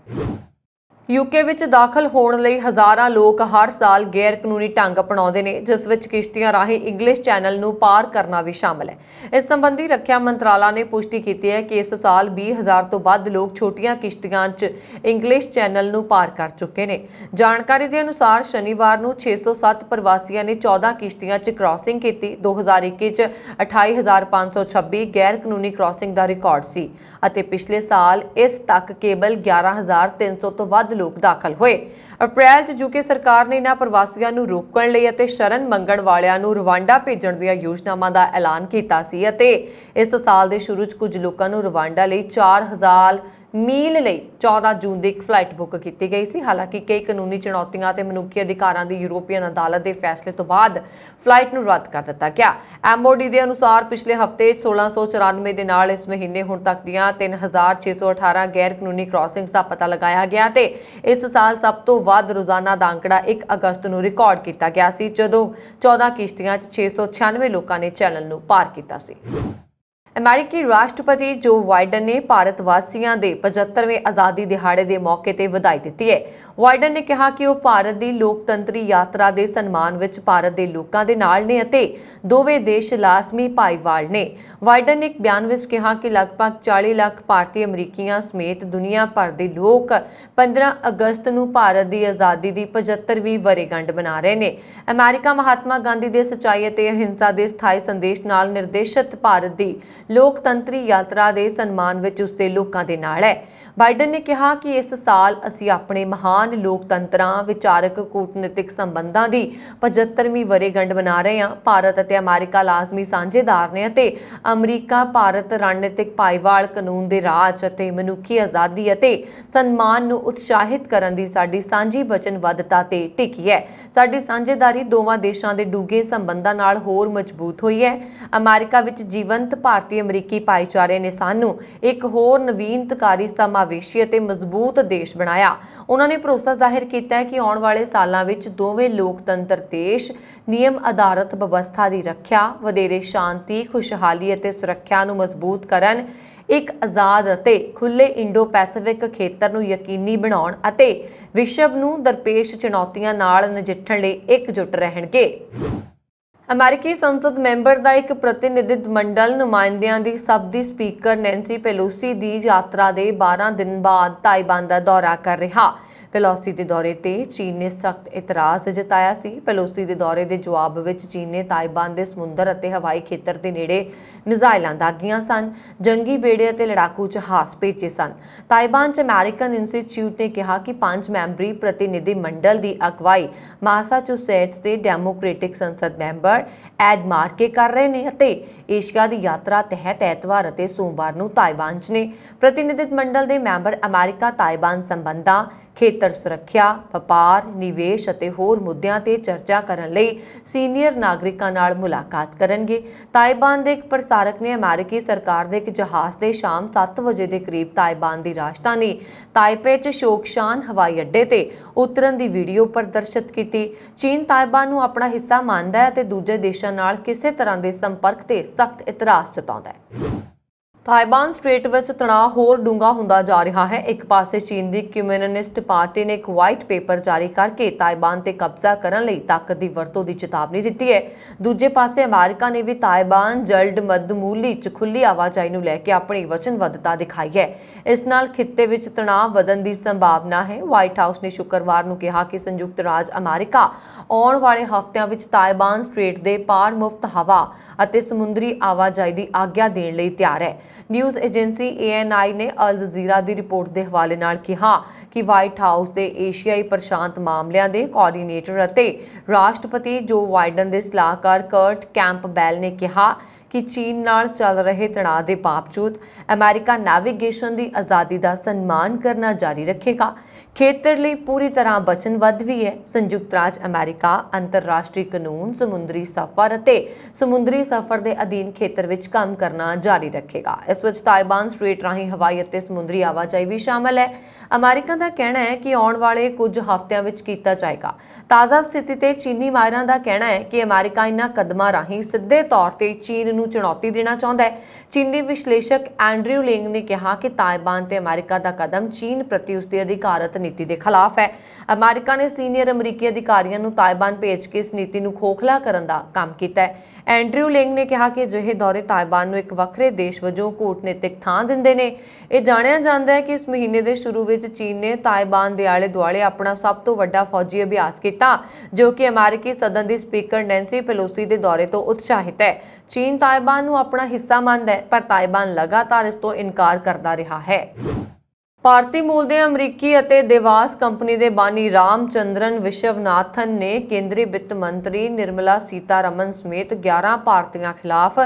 ਯੂਕੇ ਵਿੱਚ ਦਾਖਲ ਹੋਣ ਲਈ ਹਜ਼ਾਰਾਂ ਲੋਕ ਹਰ ਸਾਲ ਗੈਰ ਕਾਨੂੰਨੀ ਢੰਗ ਅਪਣਾਉਂਦੇ ਨੇ ਜਿਸ ਵਿੱਚ ਕਿਸ਼ਤੀਆਂ ਰਾਹੀਂ ਇੰਗਲਿਸ਼ ਚੈਨਲ ਨੂੰ ਪਾਰ ਕਰਨਾ ਵੀ ਸ਼ਾਮਲ ਹੈ ਇਸ ਸੰਬੰਧੀ ਰੱਖਿਆ ਮੰਤਰਾਲਾ ਨੇ ਪੁਸ਼ਟੀ ਕੀਤੀ ਹੈ ਕਿ ਇਸ ਸਾਲ 20000 ਤੋਂ ਵੱਧ ਲੋਕ ਛੋਟੀਆਂ ਕਿਸ਼ਤੀਆਂ 'ਚ ਇੰਗਲਿਸ਼ ਚੈਨਲ ਨੂੰ ਪਾਰ ਕਰ ਚੁੱਕੇ ਨੇ ਜਾਣਕਾਰੀ ਦੇ ਅਨੁਸਾਰ ਸ਼ਨੀਵਾਰ ਨੂੰ 607 ਪ੍ਰਵਾਸੀਆਂ ਨੇ 14 ਕਿਸ਼ਤੀਆਂ 'ਚ ਕ੍ਰਾਸਿੰਗ ਕੀਤੀ 2021 'ਚ 28526 ਗੈਰ ਕਾਨੂੰਨੀ ਕ੍ਰਾਸਿੰਗ ਦਾ ਰਿਕਾਰਡ ਸੀ ਅਤੇ ਪਿਛਲੇ ਸਾਲ ਇਸ ਤੱਕ ਕੇਵਲ 11300 ਤੋਂ ਵੱਧ ਵੱਧ ਲੋਕ ਦਾਖਲ ਹੋਏ ਅਪ੍ਰੈਲ 'ਚ ਜੁਕੇ ਸਰਕਾਰ ਨੇ ਇਹਨਾਂ ਪ੍ਰਵਾਸੀਆਂ ਨੂੰ ਰੋਕਣ ਲਈ ਅਤੇ ਸ਼ਰਨ ਮੰਗਣ ਵਾਲਿਆਂ ਨੂੰ ਰਵਾਂਡਾ ਭੇਜਣ ਦੀਆਂ ਯੋਜਨਾਵਾਂ ਦਾ ਐਲਾਨ ਕੀਤਾ ਸੀ ਅਤੇ ਇਸ ਸਾਲ ਦੇ ਸ਼ੁਰੂ 'ਚ ਕੁਝ ਲੋਕਾਂ ਨੂੰ ਰਵਾਂਡਾ ਲਈ 4000 ਮੀਲ ਲਈ 14 ਜੂਨ ਦੀ ਇੱਕ ਫਲਾਈਟ ਬੁੱਕ ਕੀਤੀ ਗਈ ਸੀ ਹਾਲਾਂਕਿ ਕਈ ਕਾਨੂੰਨੀ ਚੁਣੌਤੀਆਂ ਤੇ ਮਨੁੱਖੀ ਅਧਿਕਾਰਾਂ ਦੀ ਯੂਰੋਪੀਅਨ ਅਦਾਲਤ ਦੇ ਫੈਸਲੇ ਤੋਂ ਬਾਅਦ ਫਲਾਈਟ ਨੂੰ ਰੱਦ ਕਰ ਦਿੱਤਾ ਗਿਆ ਐਮਓਡੀ ਦੇ ਅਨੁਸਾਰ ਪਿਛਲੇ ਹਫਤੇ 1694 ਦੇ ਨਾਲ ਇਸ ਮਹੀਨੇ ਹੁਣ ਤੱਕ ਦੀਆਂ 3618 ਗੈਰ ਕਾਨੂੰਨੀ ਕ੍ਰਾਸਿੰਗਸ ਦਾ ਪਤਾ ਲਗਾਇਆ ਗਿਆ ਤੇ ਇਸ ਸਾਲ ਸਭ ਤੋਂ ਵੱਧ ਰੋਜ਼ਾਨਾ ਦਾ ਅੰਕੜਾ 1 ਅਗਸਤ ਨੂੰ ਰਿਕਾਰਡ ਕੀਤਾ ਗਿਆ ਸੀ ਜਦੋਂ 14 ਕਿਸ਼ਤੀਆਂ 'ਚ 696 ਲੋਕਾਂ ਨੇ ਚੈਨਲ ਨੂੰ ਪਾਰ ਕੀਤਾ ਸੀ ਅਮਰੀਕੀ ਰਾਸ਼ਟਰਪਤੀ ਜੋ ਵਾਈਡਨ ਨੇ ਭਾਰਤ ਵਾਸੀਆਂ ਦੇ 75ਵੇਂ ਆਜ਼ਾਦੀ ਦਿਹਾੜੇ ਦੇ ਮੌਕੇ ਤੇ ਵਧਾਈ ਦਿੱਤੀ ਹੈ ਵਾਈਡਨ ਨੇ ਕਿਹਾ ਕਿ ਉਹ ਭਾਰਤ ਦੀ ਲੋਕਤੰਤਰੀ ਯਾਤਰਾ ਦੇ ਸਨਮਾਨ ਵਿੱਚ ਭਾਰਤ ਦੇ ਲੋਕਾਂ ਦੇ ਨਾਲ ਨੇ ਅਤੇ ਦੋਵੇਂ ਦੇਸ਼ ਲਾਜ਼ਮੀ ਭਾਈਵਾਲ ਨੇ ਵਾਈਡਨ ਨੇ ਇੱਕ ਬਿਆਨ ਵਿੱਚ ਕਿਹਾ ਕਿ ਲਗਭਗ 40 ਲੱਖ ਭਾਰਤੀ ਅਮਰੀਕੀਆਂ ਸਮੇਤ ਦੁਨੀਆ ਭਰ ਦੇ ਲੋਕ 15 ਅਗਸਤ ਨੂੰ ਭਾਰਤ ਦੀ ਆਜ਼ਾਦੀ ਦੀ 75ਵੀਂ ਵਰੇਗੰਢ ਮਨਾ ਰਹੇ ਨੇ ਅਮਰੀਕਾ ਮਹਾਤਮਾ ਗਾਂਧੀ ਦੇ ਸਚਾਈ ਅਤੇ ਅਹਿੰਸਾ ਦੇ ਸਥਾਈ ਸੰਦੇਸ਼ ਨਾਲ ਨਿਰਦੇਸ਼ਿਤ ਭਾਰਤ ਦੀ ਲੋਕਤੰਤਰੀ ਯਾਤਰਾ ਦੇ ਸਨਮਾਨ ਵਿੱਚ ਉਸਦੇ ਲੋਕਾਂ ਦੇ ਨਾਲ ਹੈ ਬਾਈਡਨ ਨੇ ਕਿਹਾ ਕਿ ਇਸ ਸਾਲ ਅਸੀਂ ਆਪਣੇ ਮਹਾਨ ਲੋਕਤੰਤਰਾਂ ਵਿਚਾਰਕ ਕੂਟਨੀਤਿਕ ਸੰਬੰਧਾਂ ਦੀ 75ਵੀਂ ਵਰੇਗੰਢ ਬਣਾ ਰਹੇ ਹਾਂ ਭਾਰਤ ਅਤੇ ਅਮਰੀਕਾ ਲਾਜ਼ਮੀ ਸਾਂਝੇਦਾਰ ਨੇ ਅਤੇ ਅਮਰੀਕਾ ਭਾਰਤ ਰਣਨੀਤਿਕ ਪਾਈਵਾਲ ਕਾਨੂੰਨ ਦੇ ਰਾਜ ਅਤੇ ਮਨੁੱਖੀ ਆਜ਼ਾਦੀ ਅਤੇ ਸਨਮਾਨ ਨੂੰ ਉਤਸ਼ਾਹਿਤ ਕਰਨ ਦੀ ਸਾਡੀ ਸਾਂਝੀ ਵਚਨਬੱਧਤਾ ਤੇ ਟਿਕੀ ਹੈ ਸਾਡੀ ਸਾਂਝੇਦਾਰੀ ਦੋਵਾਂ ਦੇਸ਼ਾਂ ਦੇ ਡੂਗੇ ਸੰਬੰਧਾਂ ਨਾਲ ਹੋਰ ਮਜ਼ਬੂਤ ਹੋਈ ਹੈ ਅਮਰੀਕਾ ਵਿੱਚ ਜੀਵੰਤ ਭਾਰਤੀ ਅਮਰੀਕੀ ਭਾਈਚਾਰੇ ਨੇ ਸਾਨੂੰ ਇੱਕ ਹੋਰ ਨਵੀਨਤਕਾਰੀ ਸਮਾ ਸਮਾਵੇਸ਼ੀ ਅਤੇ ਮਜ਼ਬੂਤ ਦੇਸ਼ ਬਣਾਇਆ ਉਹਨਾਂ ਨੇ ਭਰੋਸਾ ਜ਼ਾਹਿਰ ਕੀਤਾ ਹੈ ਕਿ ਆਉਣ ਵਾਲੇ ਸਾਲਾਂ ਵਿੱਚ ਦੋਵੇਂ ਲੋਕਤੰਤਰ ਦੇਸ਼ ਨਿਯਮ ਆਧਾਰਿਤ ਵਿਵਸਥਾ ਦੀ ਰੱਖਿਆ ਵਧੇਰੇ ਸ਼ਾਂਤੀ ਖੁਸ਼ਹਾਲੀ ਅਤੇ ਸੁਰੱਖਿਆ ਨੂੰ ਮਜ਼ਬੂਤ ਕਰਨ ਇੱਕ ਆਜ਼ਾਦ ਅਤੇ ਖੁੱਲੇ ਇੰਡੋ ਪੈਸੀਫਿਕ ਖੇਤਰ ਨੂੰ ਯਕੀਨੀ ਬਣਾਉਣ ਅਤੇ ਵਿਸ਼ਵ ਨੂੰ ਦਰਪੇਸ਼ ਚੁਣੌਤੀਆਂ ਨਾਲ ਨਜਿੱਠਣ ਲਈ ਇਕਜੁੱਟ ਰਹਿਣਗੇ ਅਮਰੀਕੀ ਸੰਸਦ ਮੈਂਬਰ ਦਾ ਇੱਕ ਪ੍ਰਤੀਨਿਧਿਤ ਮੰਡਲ ਨੁਮਾਇੰਦਿਆਂ ਦੀ ਸਭ ਦੀ ਸਪੀਕਰ ਨੈਂਸੀ ਪੈਲੋਸੀ ਦੀ ਯਾਤਰਾ ਦੇ 12 ਦਿਨ ਬਾਅਦ ਤਾਈਵਾਨ ਦਾ ਦੌਰਾ ਕਰ ਰਿਹਾ ਹੈ ਪੈਲੋਸੀ ਦੇ ਦੌਰੇ ਤੇ ਚੀਨ ਨੇ ਸਖਤ ਇਤਰਾਜ਼ ਜਤਾਇਆ ਸੀ ਪੈਲੋਸੀ ਦੇ ਦੌਰੇ ਦੇ ਜਵਾਬ ਵਿੱਚ ਚੀਨ ਨੇ ਤਾਇਬਾਨ ਦੇ ਸਮੁੰਦਰ ਅਤੇ ਹਵਾਈ ਖੇਤਰ ਦੇ ਨੇੜੇ ਮਿਜ਼ਾਈਲਾਂ ਦਾਗੀਆਂ ਸਨ ਜੰਗੀ ਬੇੜੇ ਅਤੇ ਲੜਾਕੂ ਜਹਾਜ਼ ਭੇਜੇ ਸਨ ਤਾਇਬਾਨ 'ਚ ਅਮਰੀਕਨ ਇੰਸਟੀਚਿਊਟ ਨੇ ਕਿਹਾ ਕਿ ਪੰਜ ਮੈਂਬਰੀ ਪ੍ਰਤੀਨਿਧੀ ਮੰਡਲ ਦੀ ਅਗਵਾਈ ਮਾਸਾਚੂਸੈਟਸ ਦੇ ਡੈਮੋਕ੍ਰੈਟਿਕ ਸੰਸਦ ਮੈਂਬਰ ਐਡ ਮਾਰਕੇ ਕਰ ਰਹੇ ਨੇ ਅਤੇ ਏਸ਼ੀਆ ਦੀ ਯਾਤਰਾ ਤਹਿਤ ਐਤਵਾਰ ਅਤੇ ਸੋਮਵਾਰ ਨੂੰ ਤਾਇਬਾਨ 'ਚ ਨੇ ਪ੍ਰਤੀਨਿਧਿਤ ਮੰਡਲ ਦੇ ਮੈਂਬਰ ਅਮਰੀਕਾ ਤਾਇਬਾਨ ਸੰਬੰਧਾਂ ਖੇਤਰ ਸੁਰੱਖਿਆ ਵਪਾਰ ਨਿਵੇਸ਼ ਅਤੇ ਹੋਰ ਮੁੱਦਿਆਂ ਤੇ ਚਰਚਾ ਕਰਨ ਲਈ ਸੀਨੀਅਰ ਨਾਗਰਿਕਾਂ ਨਾਲ ਮੁਲਾਕਾਤ ਕਰਨਗੇ ਤਾਇਬਾਨ ਦੇ ਇੱਕ ਪ੍ਰਸਾਰਕ ਨੇ ਅਮਰੀਕੀ ਸਰਕਾਰ ਦੇ ਇੱਕ ਜਹਾਜ਼ ਦੇ ਸ਼ਾਮ 7 ਵਜੇ ਦੇ ਕਰੀਬ ਤਾਇਬਾਨ ਦੀ ਰਾਜਧਾਨੀ ਤਾਈਪੇ 'ਚ ਸ਼ੋਕਸ਼ਾਨ ਹਵਾਈ ਅੱਡੇ ਤੇ ਉਤਰਨ ਦੀ ਵੀਡੀਓ ਪ੍ਰਦਰਸ਼ਿਤ ਕੀਤੀ ਚੀਨ ਤਾਇਬਾਨ ਨੂੰ ਆਪਣਾ ਹਿੱਸਾ ਮੰਨਦਾ ਹੈ ਅਤੇ ਦੂਜੇ ਦੇਸ਼ਾਂ ਨਾਲ ਕਿਸੇ ਤਰ੍ਹਾਂ ਦੇ ਸੰਪਰਕ ਤੇ ਸਖਤ ਇਤਰਾਜ਼ ਜਤਾਉਂਦਾ ਹੈ ਤਾਇਬਾਨ ਸਟ੍ਰੇਟ ਵਿੱਚ ਤਣਾਅ ਹੋਰ ਡੂੰਘਾ ਹੁੰਦਾ ਜਾ ਰਿਹਾ ਹੈ ਇੱਕ ਪਾਸੇ ਚੀਨ ਦੀ ਕਮਿਊਨਿਸਟ ਪਾਰਟੀ ਨੇ ਇੱਕ ਵਾਈਟ ਪੇਪਰ ਜਾਰੀ ਕਰਕੇ ਤਾਇਬਾਨ ਤੇ ਕਬਜ਼ਾ ਕਰਨ ਲਈ ਤਾਕਤ ਦੀ ਵਰਤੋਂ ਦੀ ਚੇਤਾਵਨੀ ਦਿੱਤੀ ਹੈ ਦੂਜੇ ਪਾਸੇ ਅਮਰੀਕਾ ਨੇ ਵੀ ਤਾਇਬਾਨ ਜਲਦ ਮਦਮੂਲੀ ਚ ਖੁੱਲੀ ਆਵਾਜਾਈ ਨੂੰ ਲੈ ਕੇ ਆਪਣੀ ਵਚਨਬੱਧਤਾ ਦਿਖਾਈ ਹੈ ਇਸ ਨਾਲ ਖਿੱਤੇ ਵਿੱਚ ਤਣਾਅ ਵਧਣ ਦੀ ਸੰਭਾਵਨਾ ਹੈ ਵਾਈਟ ਹਾਊਸ ਨੇ ਸ਼ੁੱਕਰਵਾਰ ਨੂੰ ਕਿਹਾ ਕਿ ਸੰਯੁਕਤ ਰਾਜ ਅਮਰੀਕਾ ਆਉਣ ਵਾਲੇ ਹਫ਼ਤਿਆਂ ਵਿੱਚ ਤਾਇਬਾਨ ਸਟ੍ਰੇਟ ਦੇ ਪਾਰ ਮੁਫਤ ਹਵਾ ਅਤੇ ਸਮੁੰਦਰੀ ਆਵਾਜਾਈ ਦੀ ਆਗਿਆ ਦੇਣ ਲਈ ਤਿਆਰ ਹੈ ਨਿਊਜ਼ ਏਜੰਸੀ ਏਐਨਆਈ ਨੇ ਅਲ ਜਜ਼ੀਰਾ ਦੀ ਰਿਪੋਰਟ ਦੇ ਹਵਾਲੇ ਨਾਲ ਕਿਹਾ ਕਿ ਵਾਈਟ ਹਾਊਸ ਦੇ ਏਸ਼ੀਆਈ ਪ੍ਰਸ਼ਾਂਤ ਮਾਮਲਿਆਂ ਦੇ ਕੋਆਰਡੀਨੇਟਰ ਅਤੇ ਰਾਸ਼ਟਰਪਤੀ ਜੋ ਵਾਈਡਨ ਦੇ ਸਲਾਹਕਾਰ ਕਰਟ ਕੈਂਪਬੈਲ ਨੇ ਕਿਹਾ ਕਿ ਚੀਨ ਨਾਲ ਚੱਲ ਰਹੇ ਤਣਾਅ ਦੇ ਬਾਵਜੂਦ ਅਮਰੀਕਾ ਨੈਵੀਗੇਸ਼ਨ ਦੀ ਆਜ਼ਾਦੀ ਦਾ ਸਨਮਾਨ ਕਰਨਾ ਜਾਰੀ ਰੱਖੇਗਾ ਖੇਤਰ ਲਈ ਪੂਰੀ ਤਰ੍ਹਾਂ ਬਚਨਵੱਧ ਵੀ ਹੈ ਸੰਯੁਕਤ ਰਾਜ ਅਮਰੀਕਾ ਅੰਤਰਰਾਸ਼ਟਰੀ ਕਾਨੂੰਨ ਸਮੁੰਦਰੀ ਸਫ਼ਰ ਅਤੇ ਸਮੁੰਦਰੀ ਸਫ਼ਰ ਦੇ ਅਧੀਨ ਖੇਤਰ ਵਿੱਚ ਕੰਮ ਕਰਨਾ ਜਾਰੀ ਰੱਖੇਗਾ ਇਸ ਵਿੱਚ ਤਾਇਬਾਨ ਸਟ੍ਰੀਟ ਰਾਹੀਂ ਹਵਾਈ ਅਤੇ ਸਮੁੰਦਰੀ ਆਵਾਜਾਈ ਵੀ ਸ਼ਾਮਲ ਹੈ ਅਮਰੀਕਾ ਦਾ ਕਹਿਣਾ ਹੈ ਕਿ ਆਉਣ ਵਾਲੇ ਕੁਝ ਹਫ਼ਤਿਆਂ ਵਿੱਚ ਕੀਤਾ ਜਾਏਗਾ ਤਾਜ਼ਾ ਸਥਿਤੀ ਤੇ ਚੀਨੀ ਮਾਹਿਰਾਂ ਦਾ ਕਹਿਣਾ ਹੈ ਕਿ ਅਮਰੀਕਾ ਇਨ੍ਹਾਂ ਕਦਮਾਂ ਰਾਹੀਂ ਸਿੱਧੇ ਤੌਰ ਤੇ ਚੀਨ ਨੂੰ ਚੁਣੌਤੀ ਦੇਣਾ ਚਾਹੁੰਦਾ ਹੈ ਚੀਨੀ ਵਿਸ਼ਲੇਸ਼ਕ ਐਂਡਰਿਊ ਲਿੰਗ ਨੇ ਕਿਹਾ ਕਿ ਤਾਇਬਾਨ ਤੇ ਅਮਰੀਕਾ ਦਾ ਕਦਮ ਚੀਨ ਪ੍ਰਤੀ ਉਸ ਦੀ ਅਧਿਕਾਰਤ ਨੀਤੀ ਦੇ ਖਿਲਾਫ ਹੈ ਅਮਰੀਕਾ ਨੇ ਸੀਨੀਅਰ ਅਮਰੀਕੀ ਅਧਿਕਾਰੀਆਂ ਨੂੰ ਤਾਇਬਾਨ ਭੇਜ ਕੇ ਇਸ ਨੀਤੀ ਨੂੰ ਖੋਖਲਾ ਕਰਨ ਦਾ ਕੰਮ ਕੀਤਾ ਹੈ ਐਂਡਰਿਊ ਲਿੰਗ ਨੇ ਕਿਹਾ ਕਿ ਜਿਹੇ ਦੌਰੇ ਤਾਇਬਾਨ ਨੂੰ ਇੱਕ ਵੱਖਰੇ ਦੇਸ਼ ਵਜੋਂ ਕੂਟਨੀਤਿਕ ਥਾਂ ਦਿੰਦੇ ਨੇ ਇਹ ਜਾਣਿਆ ਜਾਂਦਾ ਹੈ ਕਿ ਇਸ ਮਹੀਨੇ ਦੇ ਸ਼ੁਰੂ ਵਿੱਚ ਚੀਨ ਨੇ ਤਾਇਬਾਨ ਦੇ ਆਲੇ-ਦੁਆਲੇ ਆਪਣਾ ਸਭ ਤੋਂ ਵੱਡਾ ਫੌਜੀ ਅਭਿਆਸ ਕੀਤਾ ਜੋ ਕਿ ਅਮਰੀਕੀ ਸਦਨ ਦੀ ਸਪੀਕਰ ਨੈਂਸੀ ਪੈਲੋਸੀ ਦੇ ਦੌਰੇ ਤੋਂ ਉਤਸ਼ਾਹਿਤ ਹੈ ਚੀਨ ਤਾਇਬਾਨ ਨੂੰ ਆਪਣਾ ਹਿੱਸਾ ਮੰਨਦਾ ਹੈ ਪਰ ਤਾਇਬਾਨ ਲਗਾਤਾਰ ਇਸ ਤੋਂ ਇਨਕਾਰ ਕਰਦਾ ਰਿਹਾ ਹੈ ਭਾਰਤੀ ਮੂਲ ਦੇ ਅਮਰੀਕੀ ਅਤੇ ਦੇਵਾਸ ਕੰਪਨੀ ਦੇ ਬਾਨੀ ਰਾਮਚੰਦਰਨ ਵਿਸ਼ਵਨਾਥਨ ਨੇ ਕੇਂਦਰੀ ਵਿੱਤ ਮੰਤਰੀ ਨਿਰਮਲਾ ਸੀਤਾਰਮਨ ਸਮੇਤ 11 ਭਾਰਤੀਆਂ ਖਿਲਾਫ